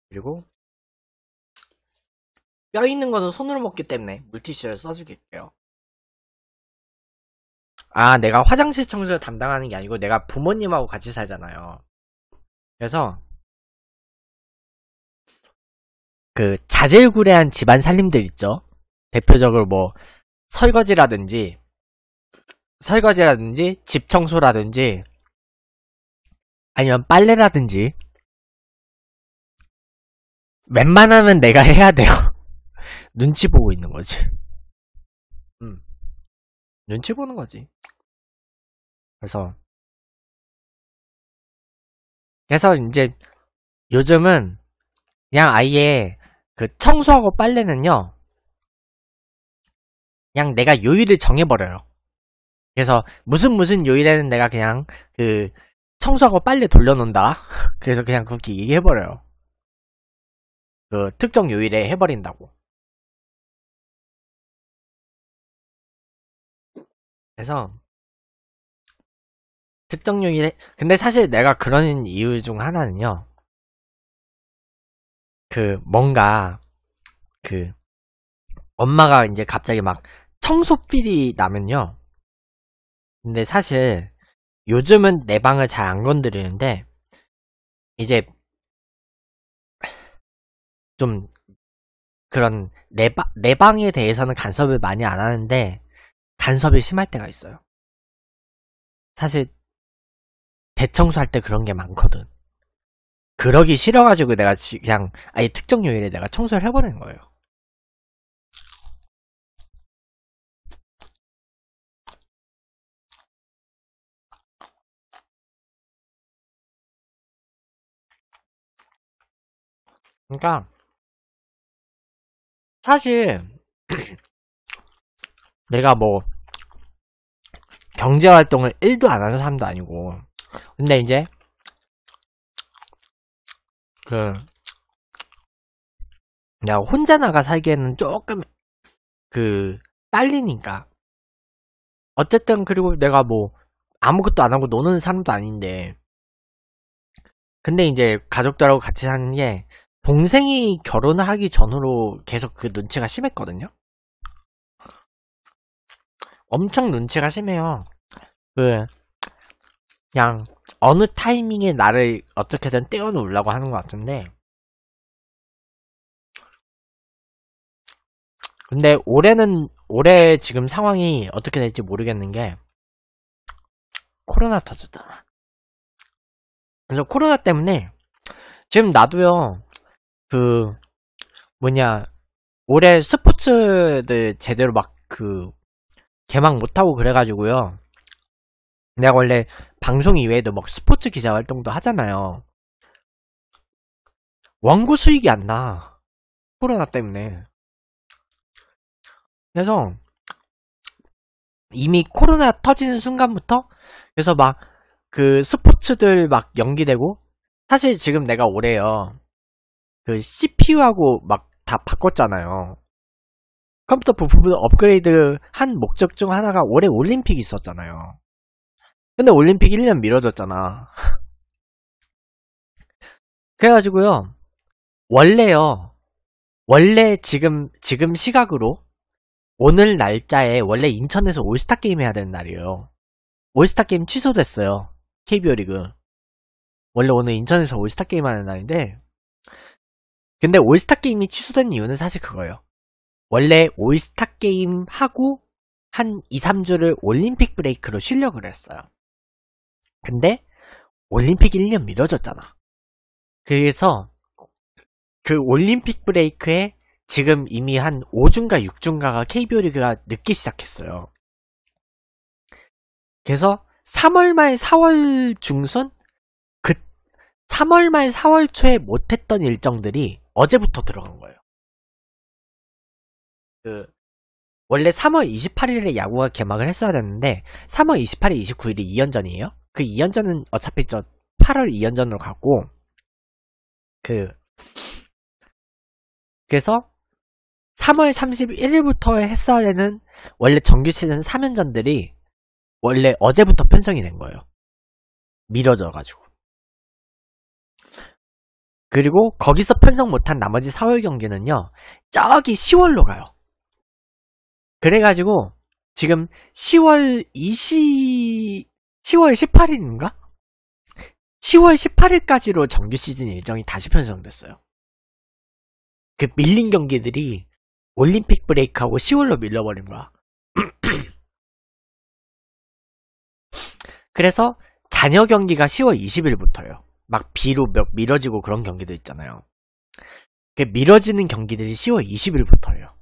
그리고 뼈 있는 거는 손으로 먹기 때문에 물티슈를 써주겠고요. 아, 내가 화장실 청소를 담당하는 게 아니고 내가 부모님하고 같이 살잖아요. 그래서 그 자질구레한 집안 살림들 있죠. 대표적으로 뭐 설거지라든지 설거지라든지 집 청소라든지 아니면 빨래라든지 웬만하면 내가 해야 돼요. 눈치 보고 있는 거지. 음. 눈치 보는 거지. 그래서 그래서 이제 요즘은 그냥 아예 그 청소하고 빨래는요. 그냥 내가 요일을 정해버려요. 그래서 무슨 무슨 요일에는 내가 그냥 그 청소하고 빨리 돌려놓는다 그래서 그냥 그렇게 얘기해버려요 그 특정 요일에 해버린다고 그래서 특정 요일에 근데 사실 내가 그런 이유 중 하나는요 그 뭔가 그 엄마가 이제 갑자기 막 청소필이 나면요 근데 사실 요즘은 내 방을 잘 안 건드리는데 이제 좀 그런 내, 바, 내 방에 대해서는 간섭을 많이 안 하는데 간섭이 심할 때가 있어요. 사실 대청소할 때 그런 게 많거든. 그러기 싫어가지고 내가 그냥 아예 특정 요일에 내가 청소를 해버리는 거예요. 그러니까 사실 내가 뭐 경제 활동을 1도 안 하는 사람도 아니고 근데 이제 그 내가 혼자 나가 살기에는 조금 그 딸리니까 어쨌든 그리고 내가 뭐 아무것도 안 하고 노는 사람도 아닌데 근데 이제 가족들하고 같이 사는 게 동생이 결혼 하기 전으로 계속 그 눈치가 심했거든요. 엄청 눈치가 심해요. 그 그냥 어느 타이밍에 나를 어떻게든 떼어놓으려고 하는 것 같은데 근데 올해는 올해 지금 상황이 어떻게 될지 모르겠는 게 코로나 터졌잖아. 그래서 코로나 때문에 지금 나도요 그 뭐냐 올해 스포츠들 제대로 막 그 개막 못하고 그래가지고요. 내가 원래 방송 이외에도 막 스포츠 기자 활동도 하잖아요. 원고 수익이 안 나. 코로나 때문에. 그래서 이미 코로나 터지는 순간부터 그래서 막 그 스포츠들 막 연기되고 사실 지금 내가 올해요. 그 CPU하고 막 다 바꿨잖아요. 컴퓨터 부품을 업그레이드 한 목적 중 하나가 올해 올림픽이 있었잖아요. 근데 올림픽 1년 미뤄졌잖아. 그래가지고요. 원래요. 원래 지금 지금 시각으로 오늘 날짜에 원래 인천에서 올스타 게임 해야 되는 날이에요. 올스타 게임 취소됐어요. KBO 리그. 원래 오늘 인천에서 올스타 게임 하는 날인데 근데 올스타 게임이 취소된 이유는 사실 그거예요. 원래 올스타 게임 하고 한 2, 3주를 올림픽 브레이크로 쉬려고 했어요 근데 올림픽 1년 미뤄졌잖아. 그래서 그 올림픽 브레이크에 지금 이미 한 5중가 6중가가 KBO 리그가 늦게 시작했어요. 그래서 3월 말 4월 중순 3월 말 4월 초에 못했던 일정들이 어제부터 들어간 거예요. 그 원래 3월 28일에 야구가 개막을 했어야 됐는데 3월 28일, 29일이 2연전이에요. 그 2연전은 어차피 저 8월 2연전으로 갔고 그 그래서 3월 31일부터 했어야 되는 원래 정규 시즌 3연전들이 원래 어제부터 편성이 된 거예요. 미뤄져 가지고. 그리고 거기서 편성 못한 나머지 4월 경기는요. 저기 10월로 가요. 그래가지고 지금 10월 20 10월 18일인가? 10월 18일까지로 정규 시즌 일정이 다시 편성됐어요. 그 밀린 경기들이 올림픽 브레이크하고 10월로 밀려버린 거야. 그래서 잔여 경기가 10월 20일부터요. 막 비로 몇 밀어지고 그런 경기들 있잖아요. 그 밀어지는 경기들이 10월 20일부터예요.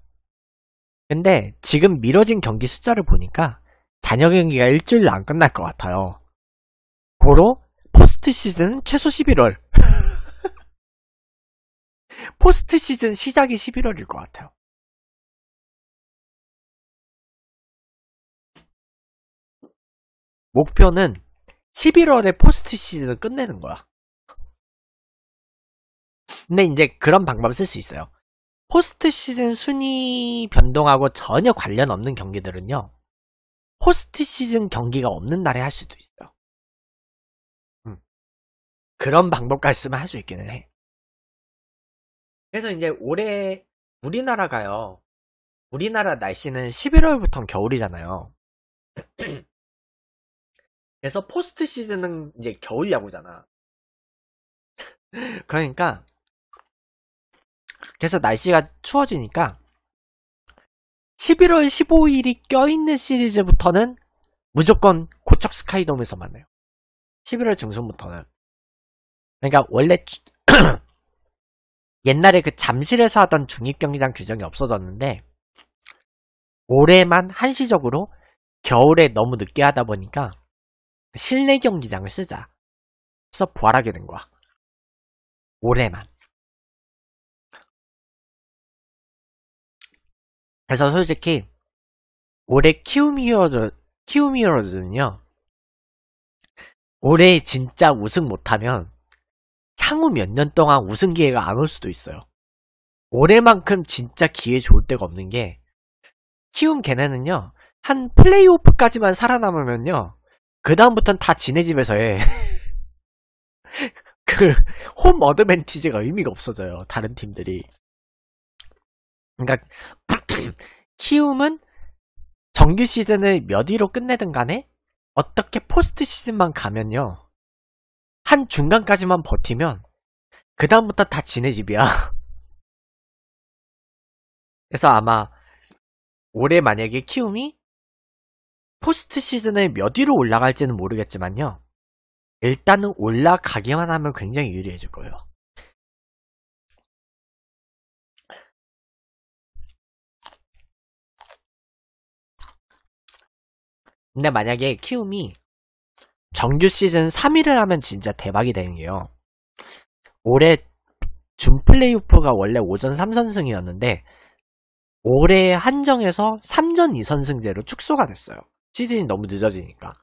근데 지금 미뤄진 경기 숫자를 보니까 잔여 경기가 일주일로 안 끝날 것 같아요. 고로 포스트 시즌은 최소 11월. 포스트 시즌 시작이 11월일 것 같아요. 목표는 11월에 포스트 시즌을 끝내는 거야. 근데 이제 그런 방법을 쓸 수 있어요. 포스트 시즌 순위 변동하고 전혀 관련 없는 경기들은요. 포스트 시즌 경기가 없는 날에 할 수도 있어요. 음. 그런 방법까지 쓰면 할 수 있기는 해. 그래서 이제 올해 우리나라가요. 우리나라 날씨는 11월부터 겨울이잖아요. 그래서 포스트 시즌은 이제 겨울 야구잖아. 그러니까 그래서 날씨가 추워지니까 11월 15일이 껴있는 시리즈부터는 무조건 고척 스카이돔에서 만나요. 11월 중순부터는. 그러니까 원래 주... 옛날에 그 잠실에서 하던 중립경기장 규정이 없어졌는데 올해만 한시적으로 겨울에 너무 늦게 하다 보니까 실내 경기장을 쓰자. 그래서 부활하게 된 거야. 올해만. 그래서 솔직히 올해 키움 이어로즈 키움 이어로즈는요 올해 진짜 우승 못하면 향후 몇 년 동안 우승 기회가 안 올 수도 있어요. 올해만큼 진짜 기회 좋을 데가 없는 게 키움 걔네는요. 한 플레이오프까지만 살아남으면요. 그다음부터는 다 지네 집에서 해. 그, 홈 어드밴티지가 의미가 없어져요. 다른 팀들이. 그러니까 키움은 정규 시즌을 몇 위로 끝내든 간에 어떻게 포스트 시즌만 가면요. 한 중간까지만 버티면 그다음부터 다 지네 집이야. 그래서 아마 올해 만약에 키움이 포스트 시즌에 몇 위로 올라갈지는 모르겠지만요. 일단은 올라가기만 하면 굉장히 유리해질 거예요. 근데 만약에 키움이 정규 시즌 3위를 하면 진짜 대박이 되는 게요. 올해 준 플레이오프가 원래 오전 3선승이었는데 올해 한정에서 3전 2선승제로 축소가 됐어요. 시즌이 너무 늦어지니까.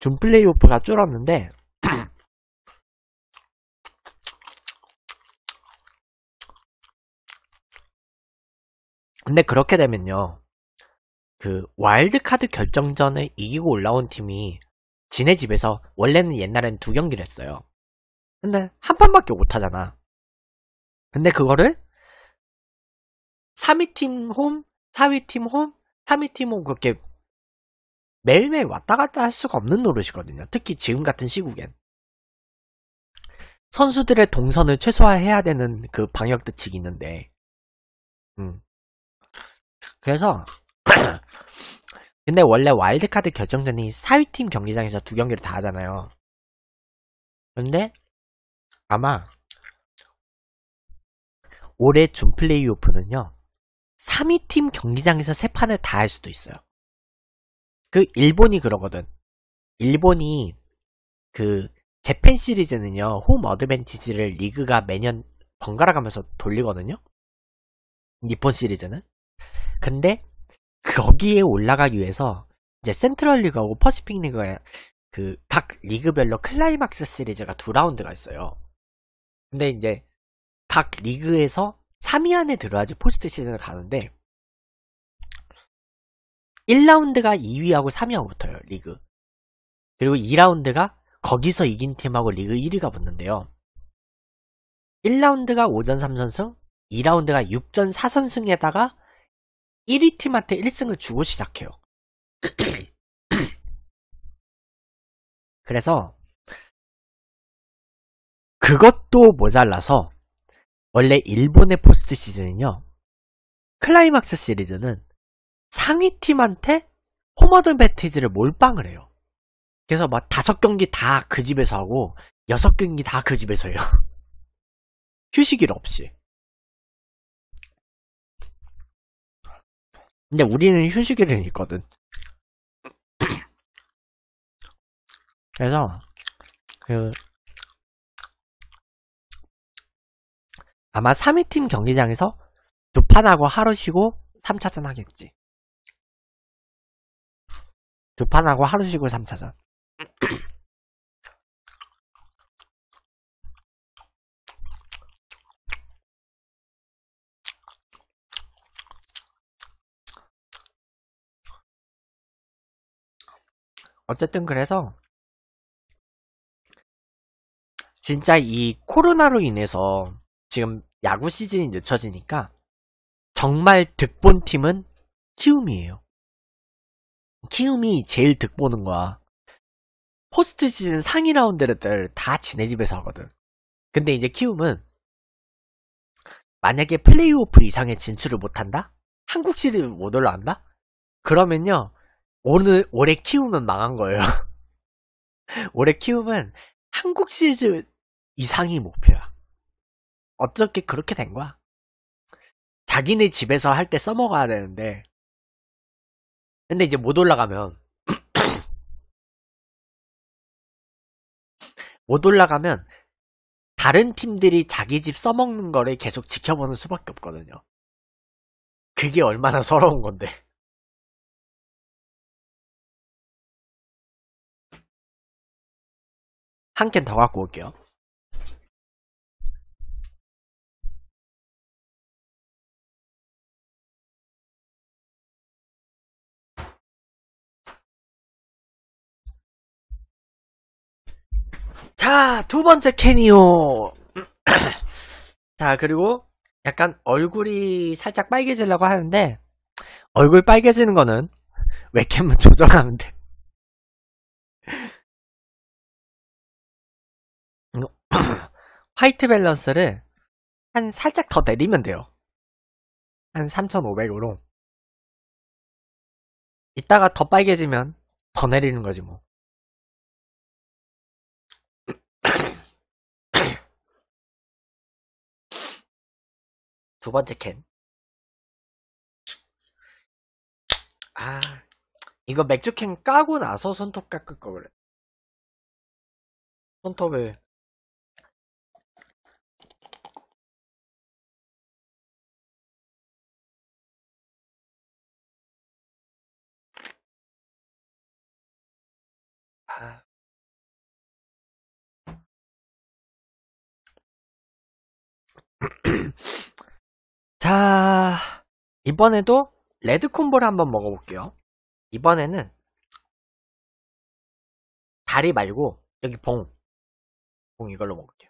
준 플레이오프가 줄었는데 근데 그렇게 되면요. 그 와일드카드 결정전을 이기고 올라온 팀이 지네 집에서 원래는 옛날엔 두 경기를 했어요. 근데 한 판밖에 못 하잖아. 근데 그거를 3위 팀 홈, 4위 팀 홈, 3위 팀 홈 그렇게 매일매일 왔다 갔다 할 수가 없는 노릇이거든요. 특히 지금 같은 시국엔. 선수들의 동선을 최소화해야 되는 그 방역 대책이 있는데, 음. 그래서 근데 원래 와일드카드 결정전이 4위팀 경기장에서 두 경기를 다 하잖아요. 근데 아마 올해 준 플레이오프는요. 3위팀 경기장에서 세 판을 다 할 수도 있어요. 그 일본이 그러거든. 일본이 그 재팬 시리즈는요. 홈 어드밴티지를 리그가 매년 번갈아 가면서 돌리거든요. 니폰 시리즈는. 근데 거기에 올라가기 위해서 이제 센트럴 리그하고 퍼시픽 리그에그각 리그별로 클라이막스 시리즈가 두 라운드가 있어요. 근데 이제 각 리그에서 3위 안에 들어야지 포스트 시즌을 가는데 1라운드가 2위하고 3위하고 붙어요, 리그. 그리고 2라운드가 거기서 이긴 팀하고 리그 1위가 붙는데요. 1라운드가 5전 3선승, 2라운드가 6전 4선승에다가 1위 팀한테 1승을 주고 시작해요. 그래서 그것도 모자라서 원래 일본의 포스트 시즌은요. 클라이막스 시리즈는 상위 팀한테 홈어드 배티즈를 몰빵을 해요. 그래서 막 다섯 경기 다 그 집에서 하고 여섯 경기 다 그 집에서 해요. 휴식일 없이. 근데 우리는 휴식일은 있거든. 그래서 그 아마 3위 팀 경기장에서 두 판하고 하루 쉬고 3차전 하겠지. 두 판하고 하루 쉬고 3차전. 어쨌든 그래서 진짜 이 코로나로 인해서 지금 야구 시즌이 늦춰지니까 정말 득본 팀은 키움이에요. 키움이 제일 득보는 거야. 포스트 시즌 상위 라운드를 다 지네 집에서 하거든. 근데 이제 키움은 만약에 플레이오프 이상의 진출을 못한다? 한국 시리즈 못 올라간다? 그러면요. 어느 올해 키우면 망한 거예요. 올해 키우면 한국 시리즈 이상이 목표야. 어떻게 그렇게 된 거야? 자기네 집에서 할 때 써먹어야 되는데 근데 이제 못 올라가면 못 올라가면 다른 팀들이 자기 집 써먹는 거를 계속 지켜보는 수밖에 없거든요. 그게 얼마나 서러운 건데. 한캔더 갖고 올게요. 자, 두 번째 캔이요. 자, 그리고 약간 얼굴이 살짝 빨개지려고 하는데, 얼굴 빨개지는 거는 웹캠만 조정하면 돼. 화이트 밸런스를 한 살짝 더 내리면 돼요. 한 3,500으로. 이따가 더 빨개지면 더 내리는 거지 뭐. 두 번째 캔. 아, 이거 맥주캔 까고 나서 손톱 깎을 거 그래. 손톱을 자, 이번에도 레드 콤보를 한번 먹어볼게요. 이번에는 다리 말고 여기 봉. 봉 이걸로 먹을게요.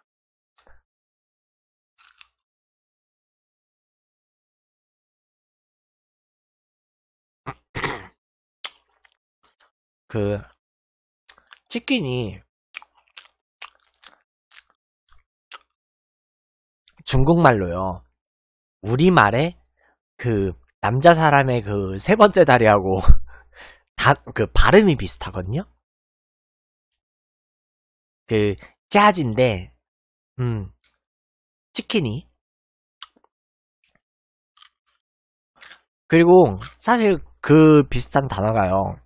그 치킨이 중국말로요. 우리말에 그 남자 사람의 그 세 번째 다리하고 다, 그 발음이 비슷하거든요. 그 짜진데 음 치킨이 그리고 사실 그 비슷한 단어가요.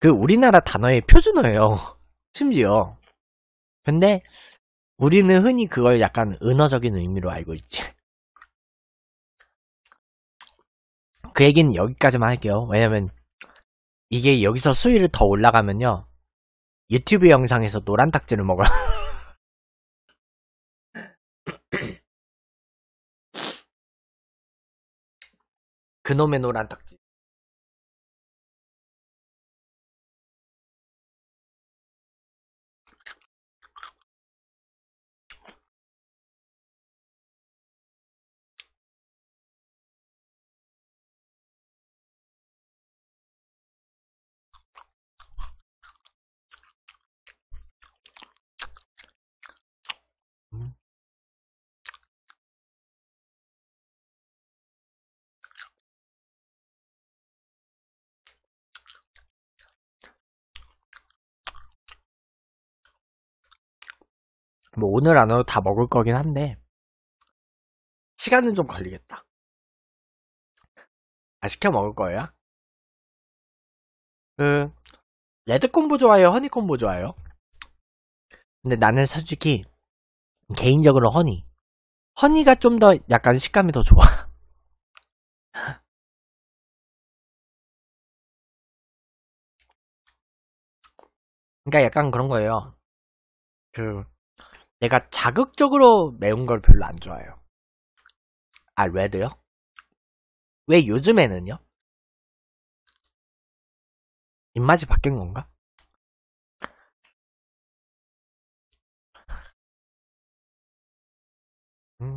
그 우리나라 단어의 표준어예요. 심지어. 근데 우리는 흔히 그걸 약간 은어적인 의미로 알고 있지. 그 얘기는 여기까지만 할게요. 왜냐면 이게 여기서 수위를 더 올라가면요. 유튜브 영상에서 노란 딱지를 먹어요. 그놈의 노란 딱지. 뭐 오늘 안으로 다 먹을 거긴 한데 시간은 좀 걸리겠다. 아 시켜 먹을 거예요? 그 레드 콤보 좋아해요? 허니 콤보 좋아해요? 근데 나는 솔직히 개인적으로 허니 허니가 좀 더 약간 식감이 더 좋아. 그러니까 약간 그런 거예요. 그 내가 자극적으로 매운 걸 별로 안 좋아해요. 아, 레드요? 왜 요즘에는요? 입맛이 바뀐 건가? 음.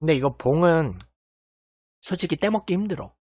근데 이거 봉은 솔직히 떼먹기 힘들어.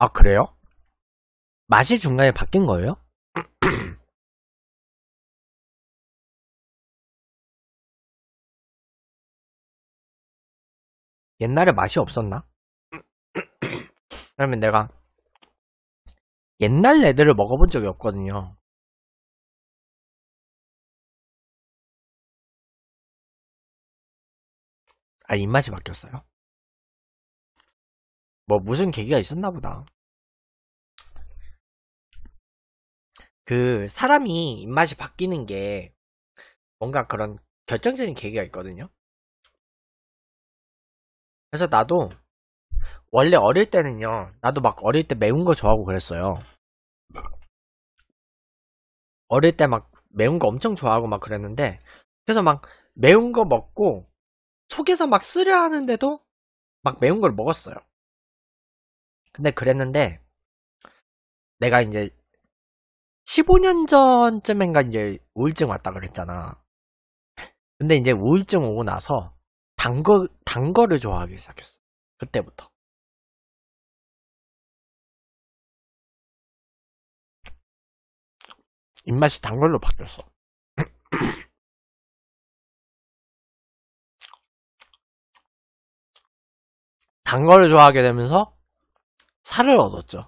아 그래요? 맛이 중간에 바뀐 거예요? 옛날에 맛이 없었나? 그러면 내가 옛날 레드를 먹어본 적이 없거든요. 아, 입맛이 바뀌었어요? 뭐 무슨 계기가 있었나 보다. 그 사람이 입맛이 바뀌는 게 뭔가 그런 결정적인 계기가 있거든요. 그래서 나도 원래 어릴 때는요. 나도 막 어릴 때 매운 거 좋아하고 그랬어요. 어릴 때 막 매운 거 엄청 좋아하고 막 그랬는데 그래서 막 매운 거 먹고 속에서 막 쓰려 하는데도 막 매운 걸 먹었어요. 근데 그랬는데 내가 이제 15년 전쯤엔가 이제 우울증 왔다 그랬잖아. 근데 이제 우울증 오고 나서 단 거, 단 거를 좋아하기 시작했어. 그때부터. 입맛이 단 걸로 바뀌었어. 단 거를 좋아하게 되면서 살을 얻었죠.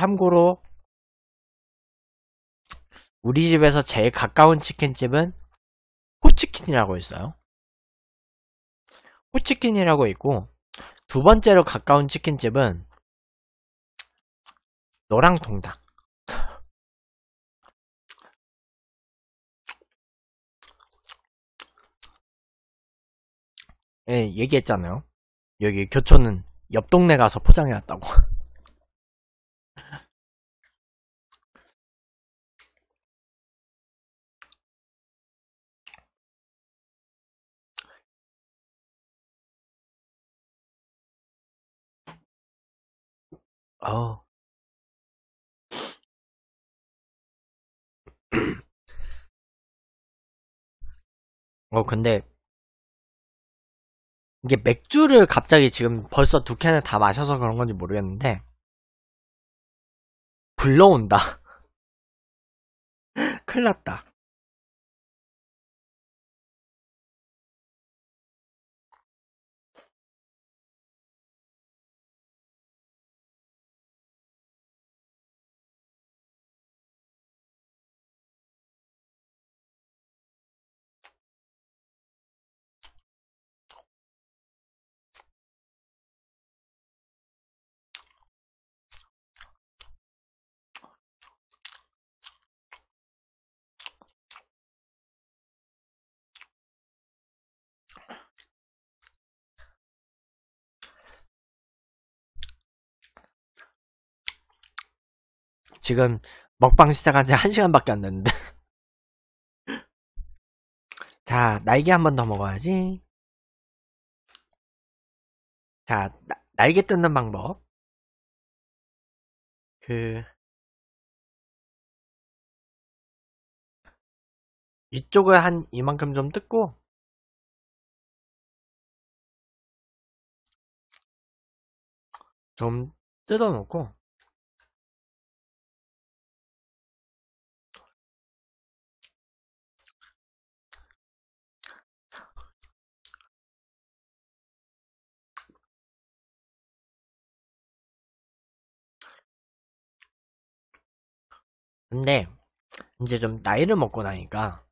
참고로 우리 집에서 제일 가까운 치킨집은 호치킨이라고 있어요. 호치킨이라고 있고 두 번째로 가까운 치킨집은 너랑 동닭 예, 얘기했잖아요. 여기 교촌은 옆 동네 가서 포장해 왔다고. 아. 어, 근데, 이게 맥주를 갑자기 지금 벌써 두 캔을 다 마셔서 그런 건지 모르겠는데, 불러온다. 큰일 났다. 지금 먹방 시작한 지 1시간밖에 안 됐는데. 자, 날개 한 번 더 먹어야지. 자, 나, 날개 뜯는 방법. 그, 이쪽을 한 이만큼 좀 뜯고, 좀 뜯어놓고, 근데 이제 좀 나이를 먹고 나니까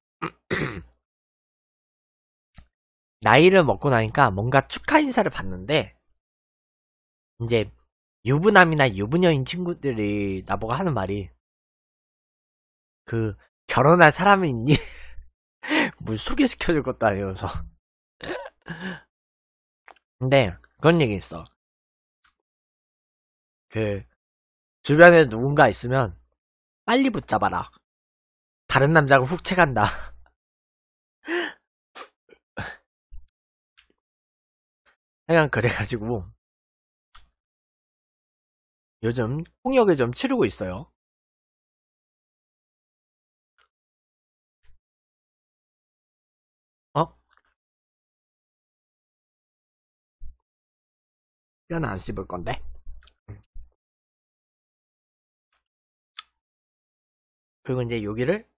나이를 먹고 나니까 뭔가 축하 인사를 받는데 이제 유부남이나 유부녀인 친구들이 나보고 하는 말이 그 결혼할 사람이 있니? 뭘 소개시켜줄 것도 아니어서 근데 그런 얘기 있어 그 주변에 누군가 있으면 빨리 붙잡아라. 다른 남자가 훅 채간다. 하여간 그래가지고 요즘 폭력을 좀 치르고 있어요. 어? 뼈는 안 씹을 건데? 그리고 이제 여기를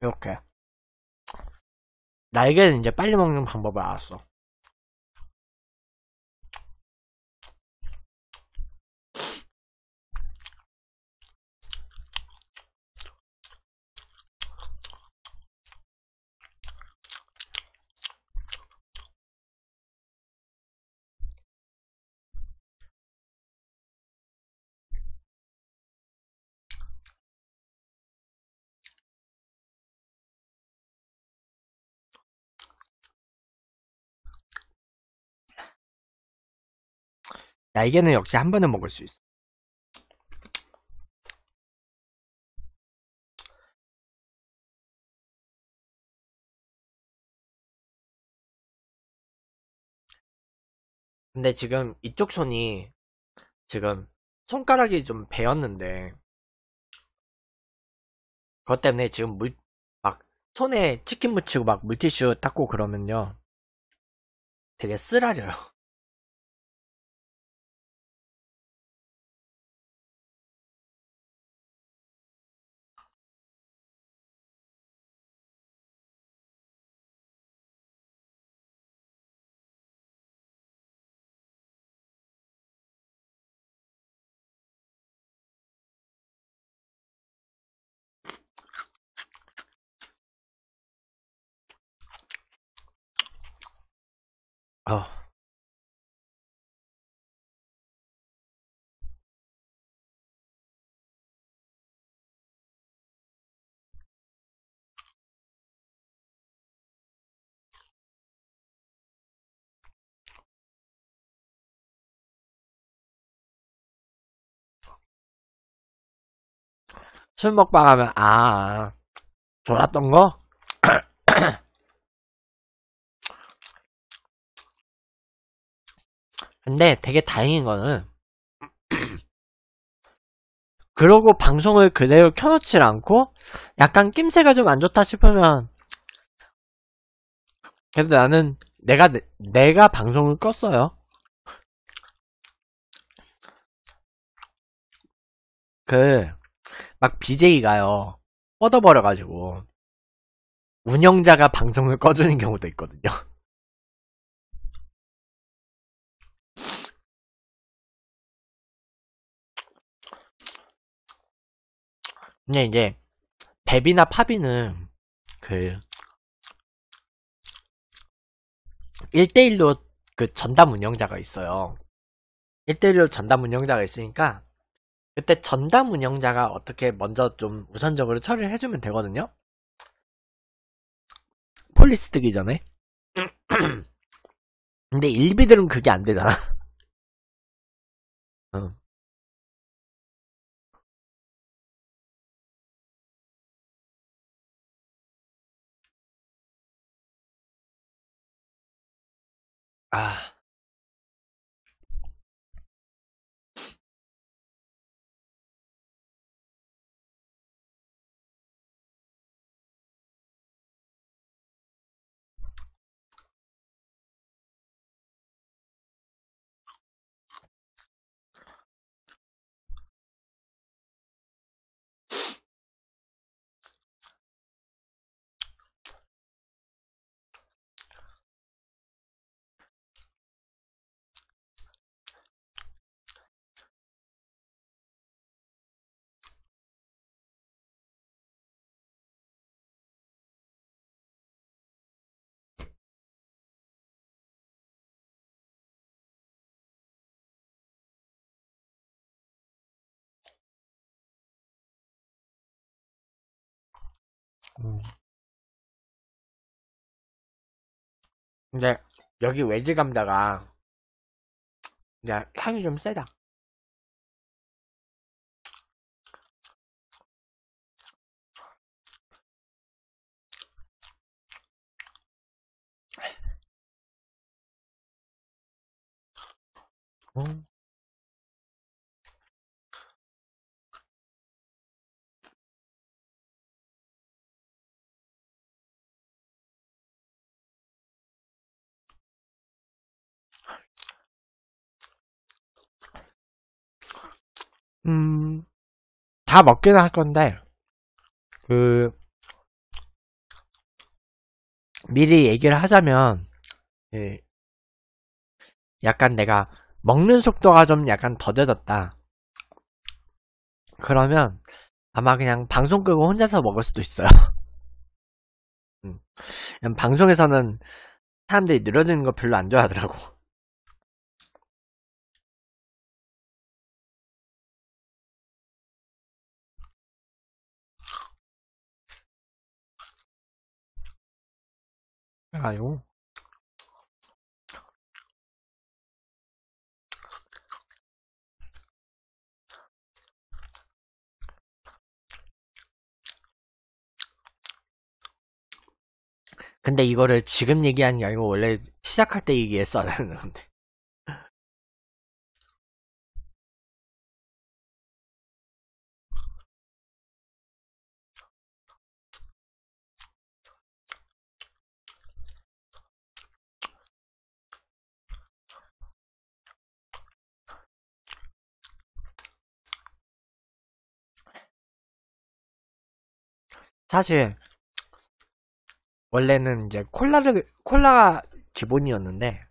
이렇게 날개는 이제 빨리 먹는 방법을 알았어 날개는 역시 한 번에 먹을 수 있어. 근데 지금 이쪽 손이 지금 손가락이 좀 베었는데 그것 때문에 지금 물 막 손에 치킨 묻히고 막 물티슈 닦고 그러면요 되게 쓰라려요 아. 술 먹방 하면 아 졸았던 거? 근데 되게 다행인 거는 그러고 방송을 그대로 켜놓질 않고 약간 낌새가 좀 안 좋다 싶으면 그래도 나는 내가 내가 방송을 껐어요. 그 막 BJ가요 뻗어버려가지고 운영자가 방송을 꺼주는 경우도 있거든요. 근데 이제 뎁비나 팝이는 그 1대1로 그 전담 운영자가 있어요. 1대1로 전담 운영자가 있으니까 그때 전담 운영자가 어떻게 먼저 좀 우선적으로 처리를 해주면 되거든요. 폴리스 뜨기 전에. 근데 1비들은 그게 안 되잖아. 어. 啊。 근데 여기 외지 감자가 그냥 향이 좀 세다. 음. 음, 다 먹기는 할 건데, 그, 미리 얘기를 하자면, 예, 약간 내가 먹는 속도가 좀 약간 더뎌졌다. 그러면 아마 그냥 방송 끄고 혼자서 먹을 수도 있어요. 음, 방송에서는 사람들이 늘어지는 거 별로 안 좋아하더라고. 아요. 근데 이거를 지금 얘기하는 게 아니고 원래 시작할 때 얘기했어야 되는데. 사실 원래는 이제 콜라를 콜라가 기본이었는데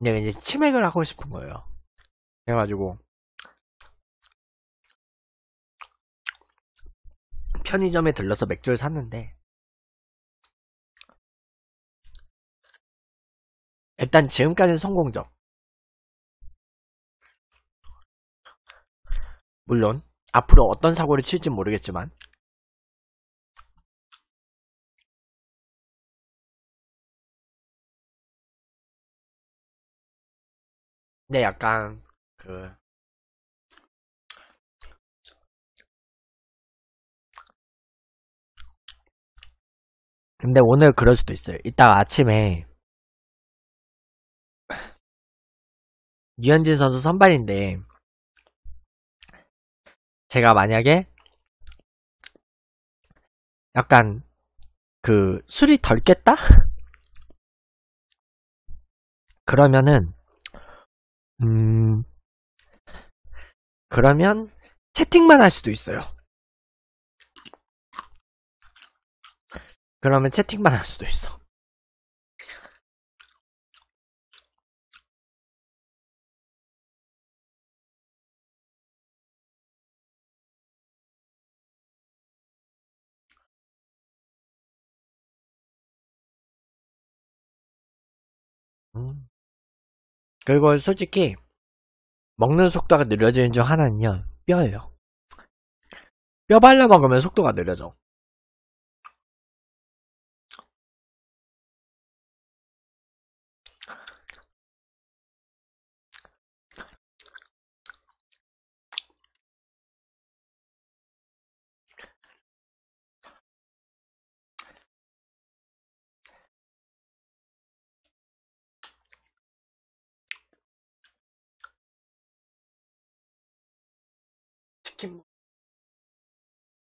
내가 이제 치맥을 하고 싶은 거예요. 그래가지고 편의점에 들러서 맥주를 샀는데 일단 지금까지는 성공적 물론 앞으로 어떤 사고를 칠지 모르겠지만 네 약간 그 근데 오늘 그럴 수도 있어요 이따 가 아침에 유현진 선수 선발인데 제가 만약에 약간 그 술이 덜 깼다? 그러면은 음 그러면 채팅만 할 수도 있어요. 그러면 채팅만 할 수도 있어. 그리고 솔직히 먹는 속도가 느려지는 중 하나는요 뼈예요 뼈 발라 먹으면 속도가 느려져 치킨무. 뭐.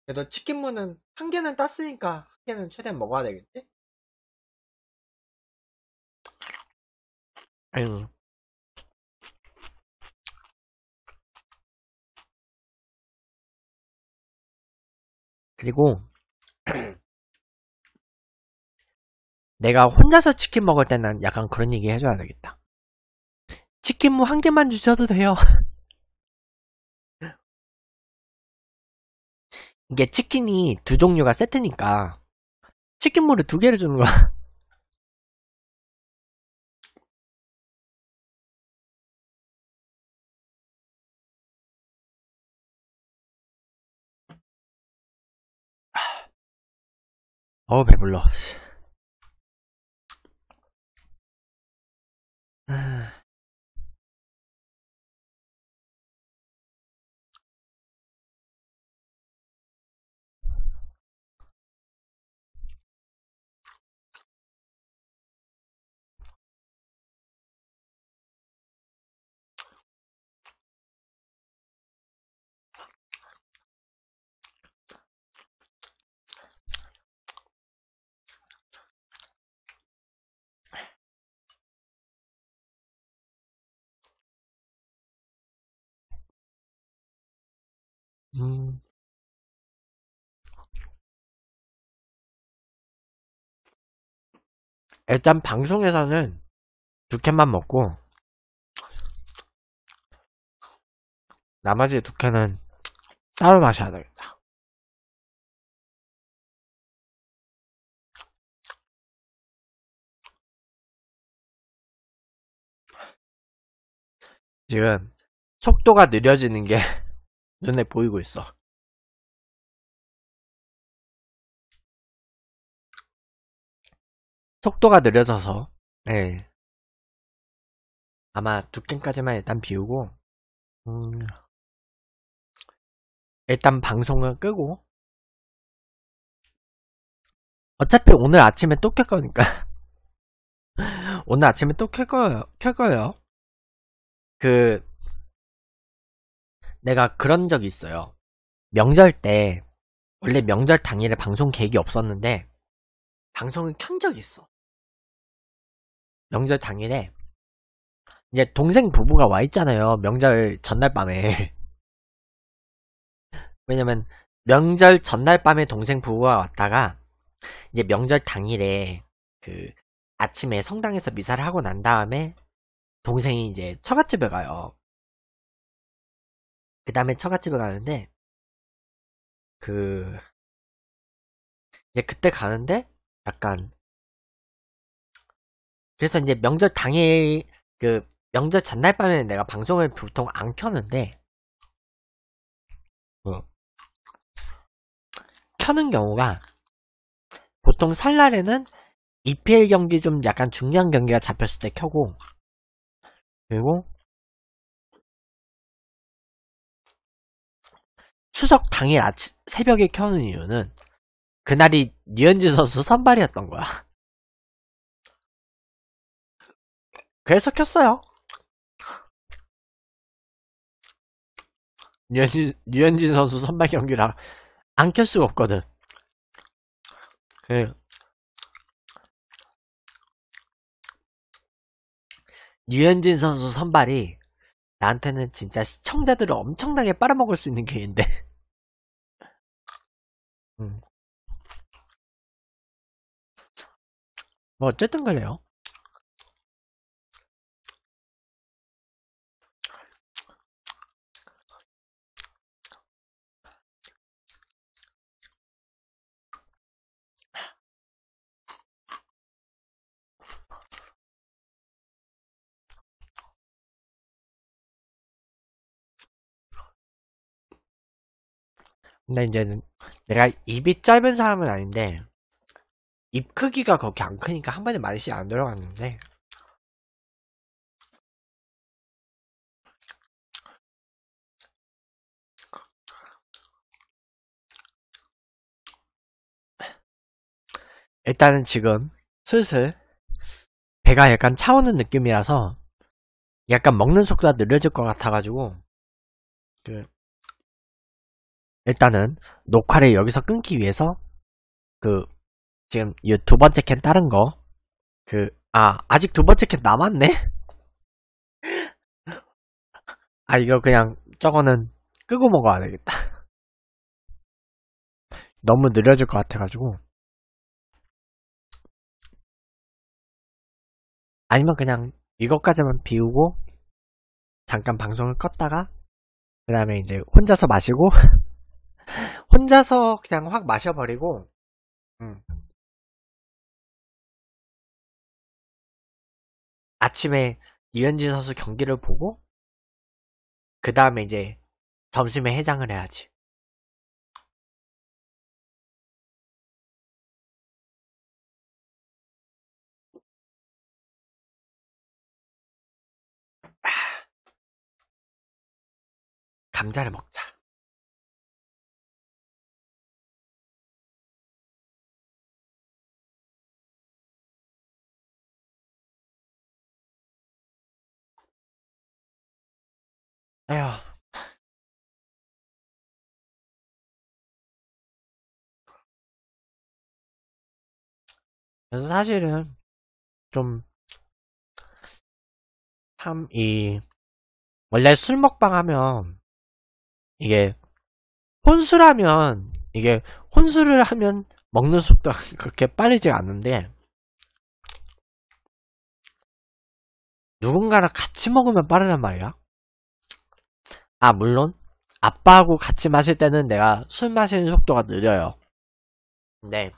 그래도 치킨무는 한 개는 땄으니까 한 개는 최대한 먹어야 되겠지? 아유. 그리고 내가 혼자서 치킨 먹을 때는 약간 그런 얘기 해줘야 되겠다. 치킨무 한 개만 주셔도 돼요. 이게 치킨이 두 종류가 세트니까 치킨물을 두 개를 주는 거야. 어 배불러. 일단 방송에서는 두 캔만 먹고 나머지 두 캔은 따로 마셔야 되겠다. 지금 속도가 느려지는 게 눈에 보이고 있어. 속도가 느려져서 네. 아마 두 캔까지만 일단 비우고 음, 일단 방송을 끄고 어차피 오늘 아침에 또 켤 거니까 오늘 아침에 또 켤 거예요 켤 거예요 그 내가 그런 적이 있어요 명절 때 원래 명절 당일에 방송 계획이 없었는데 방송을 켠 적이 있어 명절 당일에 이제 동생 부부가 와 있잖아요. 명절 전날 밤에. 왜냐면 명절 전날 밤에 동생 부부가 왔다가 이제 명절 당일에 그 아침에 성당에서 미사를 하고 난 다음에 동생이 이제 처갓집에 가요. 그 다음에 처갓집에 가는데 그 이제 그때 가는데 약간 그래서 이제 명절 당일 그 명절 전날 밤에 내가 방송을 보통 안 켜는데 어. 켜는 경우가 보통 설날에는 EPL 경기 좀 약간 중요한 경기가 잡혔을 때 켜고 그리고 추석 당일 아침 새벽에 켜는 이유는 그날이 류현진 선수 선발이었던 거야. 계속 켰어요. 유현진, 유현진 선수 선발 경기라 안 켤 수가 없거든. 그, 유현진 선수 선발이 나한테는 진짜 시청자들을 엄청나게 빨아먹을 수 있는 기회인데. 음. 뭐 어쨌든 그래요. 근데 이제 내가 입이 짧은 사람은 아닌데 입 크기가 그렇게 안 크니까 한 번에 맛이 안 들어갔는데 일단은 지금 슬슬 배가 약간 차오는 느낌이라서 약간 먹는 속도가 느려질 것 같아가지고 그 일단은 녹화를 여기서 끊기 위해서 그 지금 이 두 번째 캔 따른 거 그 아 아직 두 번째 캔 남았네 아 이거 그냥 저거는 끄고 먹어야 되겠다 너무 느려질 것 같아가지고 아니면 그냥 이것까지만 비우고 잠깐 방송을 껐다가 그 다음에 이제 혼자서 마시고 혼자서 그냥 확 마셔버리고 음. 아침에 유현진 선수 경기를 보고 그 다음에 이제 점심에 해장을 해야지. 감자를 먹자. 에휴. 그래서 사실은 좀 참 이 원래 술 먹방 하면 이게 혼술하면 이게 혼술을 하면 먹는 속도가 그렇게 빠르지 않는데 누군가랑 같이 먹으면 빠르단 말이야. 아 물론 아빠하고 같이 마실 때는 내가 술 마시는 속도가 느려요. 네.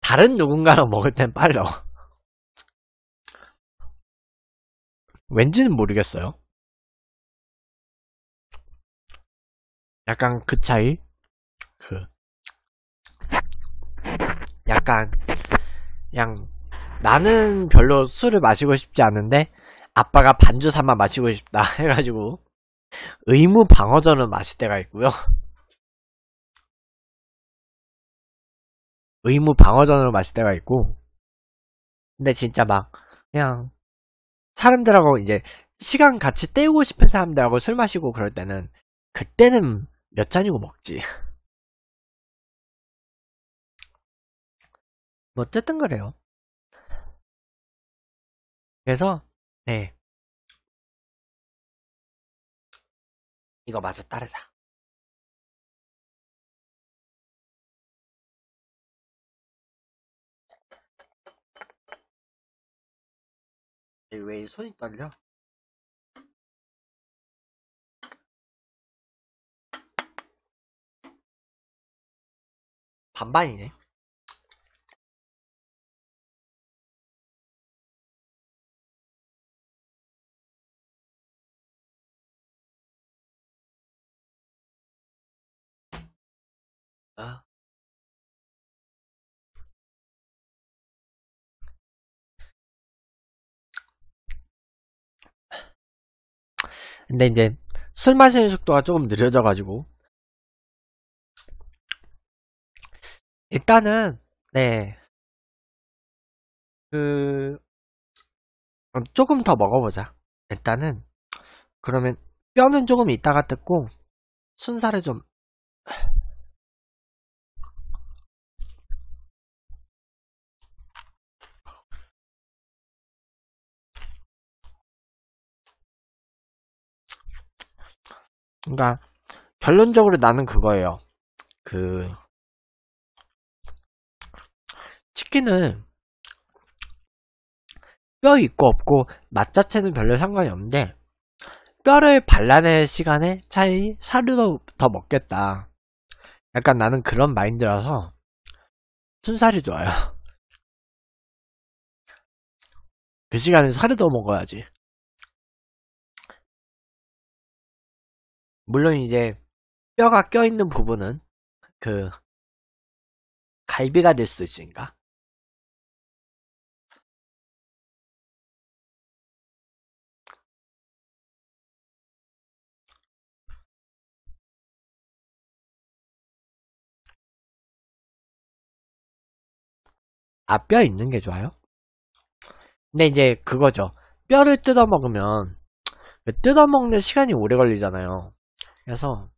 다른 누군가랑 먹을 땐 빨라. 왠지는 모르겠어요. 약간 그 차이? 그 약간 그냥 나는 별로 술을 마시고 싶지 않은데 아빠가 반주 삼아 마시고 싶다 해가지고 의무 방어전은 마실 때가 있고요. 의무 방어전으로 마실 때가 있고 근데 진짜 막 그냥 사람들하고 이제 시간 같이 때우고 싶은 사람들하고 술 마시고 그럴 때는 그때는 몇 잔이고 먹지 뭐 어쨌든 그래요 그래서 네 이거 마저 따르자. 네, 왜 손이 떨려? 반반이네. 근데 이제 술 마시는 속도가 조금 느려져 가지고 일단은 네 그 조금 더 먹어보자 일단은 그러면 뼈는 조금 이따가 뜯고 순살을 좀 그러니까 결론적으로 나는 그거예요. 그 치킨은 뼈 있고 없고 맛 자체는 별로 상관이 없는데 뼈를 발라낼 시간에 차라리 사료로 더 먹겠다. 약간 나는 그런 마인드라서 순살이 좋아요. 그 시간에 사료도 먹어야지. 물론 이제 뼈가 껴있는 부분은 그 갈비가 될 수 있으니까 앞뼈 아, 있는 게 좋아요? 근데 이제 그거죠. 뼈를 뜯어 먹으면 그 뜯어 먹는 시간이 오래 걸리잖아요. 그래서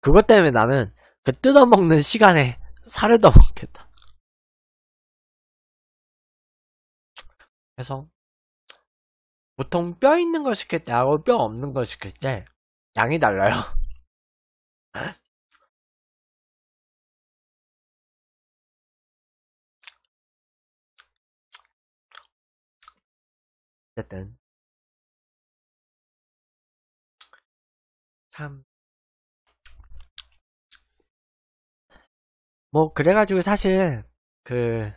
그것 때문에 나는 그 뜯어먹는 시간에 살을 더 먹겠다. 그래서 보통 뼈 있는 걸 시킬 때하고 뼈 없는 걸 시킬 때 양이 달라요. 어쨌든 참. 뭐, 그래가지고 사실, 그,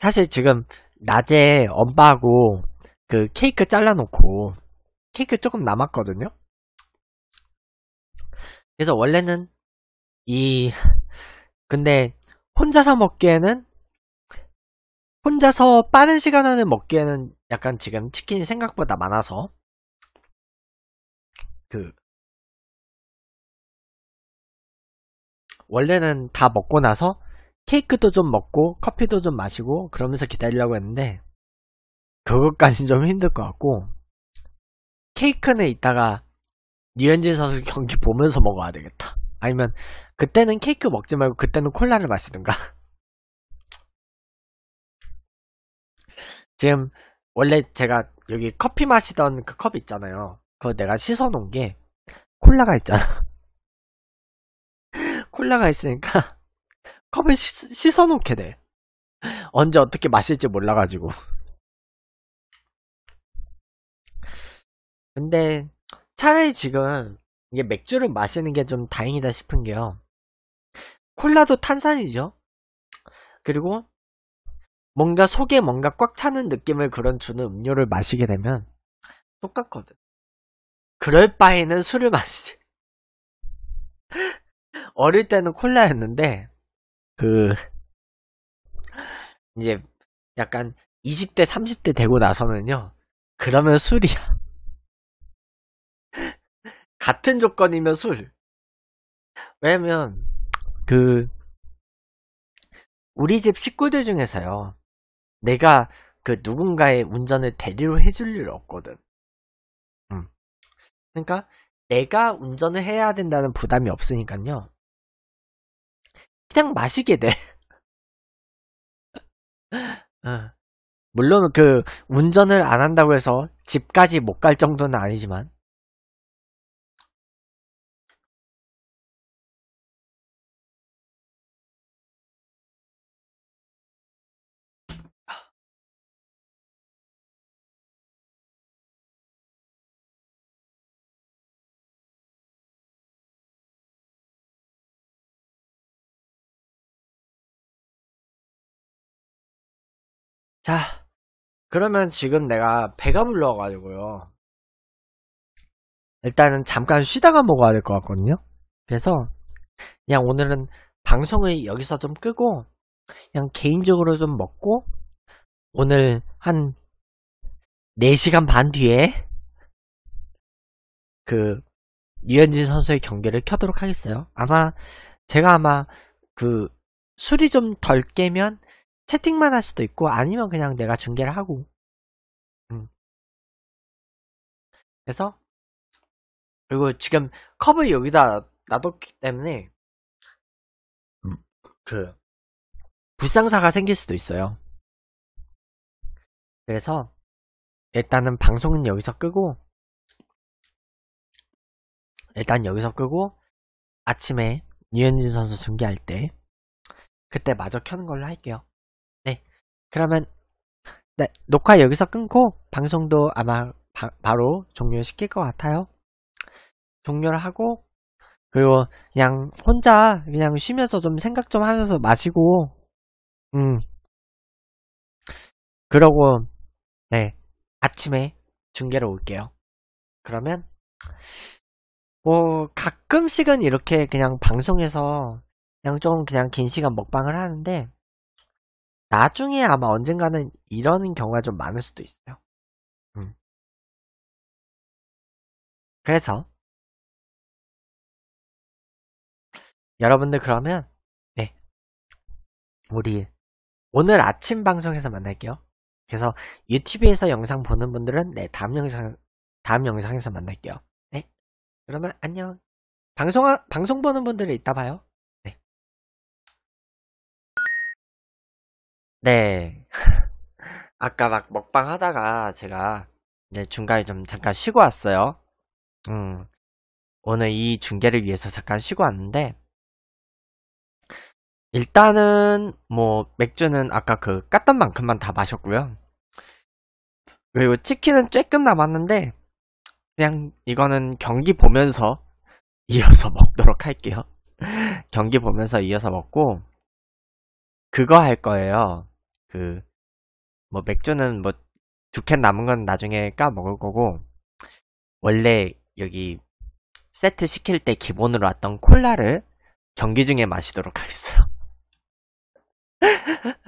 사실 지금 낮에 엄마하고 그 케이크 잘라놓고 케이크 조금 남았거든요? 그래서 원래는 이, 근데 혼자서 먹기에는 혼자서 빠른 시간 안에 먹기에는 약간 지금 치킨이 생각보다 많아서 그 원래는 다 먹고 나서 케이크도 좀 먹고 커피도 좀 마시고 그러면서 기다리려고 했는데 그것까진 좀 힘들 것 같고 케이크는 이따가 뉴현진 선수 경기 보면서 먹어야 되겠다. 아니면 그때는 케이크 먹지 말고 그때는 콜라를 마시든가. 지금 원래 제가 여기 커피 마시던 그 컵 있잖아요. 그거 내가 씻어놓은 게 콜라가 있잖아. 콜라가 있으니까 컵을 씻, 어놓게 돼. 언제 어떻게 마실지 몰라가지고. 근데 차라리 지금 이게 맥주를 마시는 게 좀 다행이다 싶은 게요. 콜라도 탄산이죠. 그리고 뭔가 속에 뭔가 꽉 차는 느낌을 그런 주는 음료를 마시게 되면 똑같거든. 그럴 바에는 술을 마시지. 어릴 때는 콜라였는데, 그, 이제 약간 20대, 30대 되고 나서는요, 그러면 술이야. 같은 조건이면 술. 왜냐면, 그, 우리 집 식구들 중에서요, 내가 그 누군가의 운전을 대리로 해줄 일 없거든. 그러니까 내가 운전을 해야 된다는 부담이 없으니까요. 그냥 마시게 돼. 어. 물론 그 운전을 안 한다고 해서 집까지 못 갈 정도는 아니지만 자, 그러면 지금 내가 배가 불러가지고요. 일단은 잠깐 쉬다가 먹어야 될 것 같거든요. 그래서 그냥 오늘은 방송을 여기서 좀 끄고 그냥 개인적으로 좀 먹고 오늘 한 4시간 반 뒤에 그 유현진 선수의 경기를 켜도록 하겠어요. 아마 제가 아마 그 술이 좀 덜 깨면 채팅만 할 수도 있고 아니면 그냥 내가 중계를 하고 음. 그래서 그리고 지금 컵을 여기다 놔뒀기 때문에 음, 그 불상사가 생길 수도 있어요 그래서 일단은 방송은 여기서 끄고 일단 여기서 끄고 아침에 이현진 선수 중계할 때 그때 마저 켜는 걸로 할게요. 그러면 네, 녹화 여기서 끊고 방송도 아마 바, 바로 종료시킬 것 같아요. 종료를 하고 그리고 그냥 혼자 그냥 쉬면서 좀 생각 좀 하면서 마시고 음 그러고 네 아침에 중계로 올게요. 그러면 뭐 가끔씩은 이렇게 그냥 방송에서 그냥 좀 그냥 긴 시간 먹방을 하는데 나중에 아마 언젠가는 이런 경우가 좀 많을 수도 있어요. 음. 그래서 여러분들 그러면 네 우리 오늘 아침 방송에서 만날게요. 그래서 유튜브에서 영상 보는 분들은 네 다음 영상 다음 영상에서 만날게요. 네 그러면 안녕 방송 방송 보는 분들은 이따 봐요. 네. 아까 막 먹방 하다가 제가 이제 중간에 좀 잠깐 쉬고 왔어요. 음, 오늘 이 중계를 위해서 잠깐 쉬고 왔는데, 일단은 뭐 맥주는 아까 그 깠던 만큼만 다 마셨고요. 그리고 치킨은 조금 남았는데, 그냥 이거는 경기 보면서 이어서 먹도록 할게요. 경기 보면서 이어서 먹고, 그거 할 거예요. 그, 뭐 맥주는 뭐 두 캔 남은 건 나중에 까먹을 거고, 원래 여기 세트 시킬 때 기본으로 왔던 콜라를 경기 중에 마시도록 하겠어요.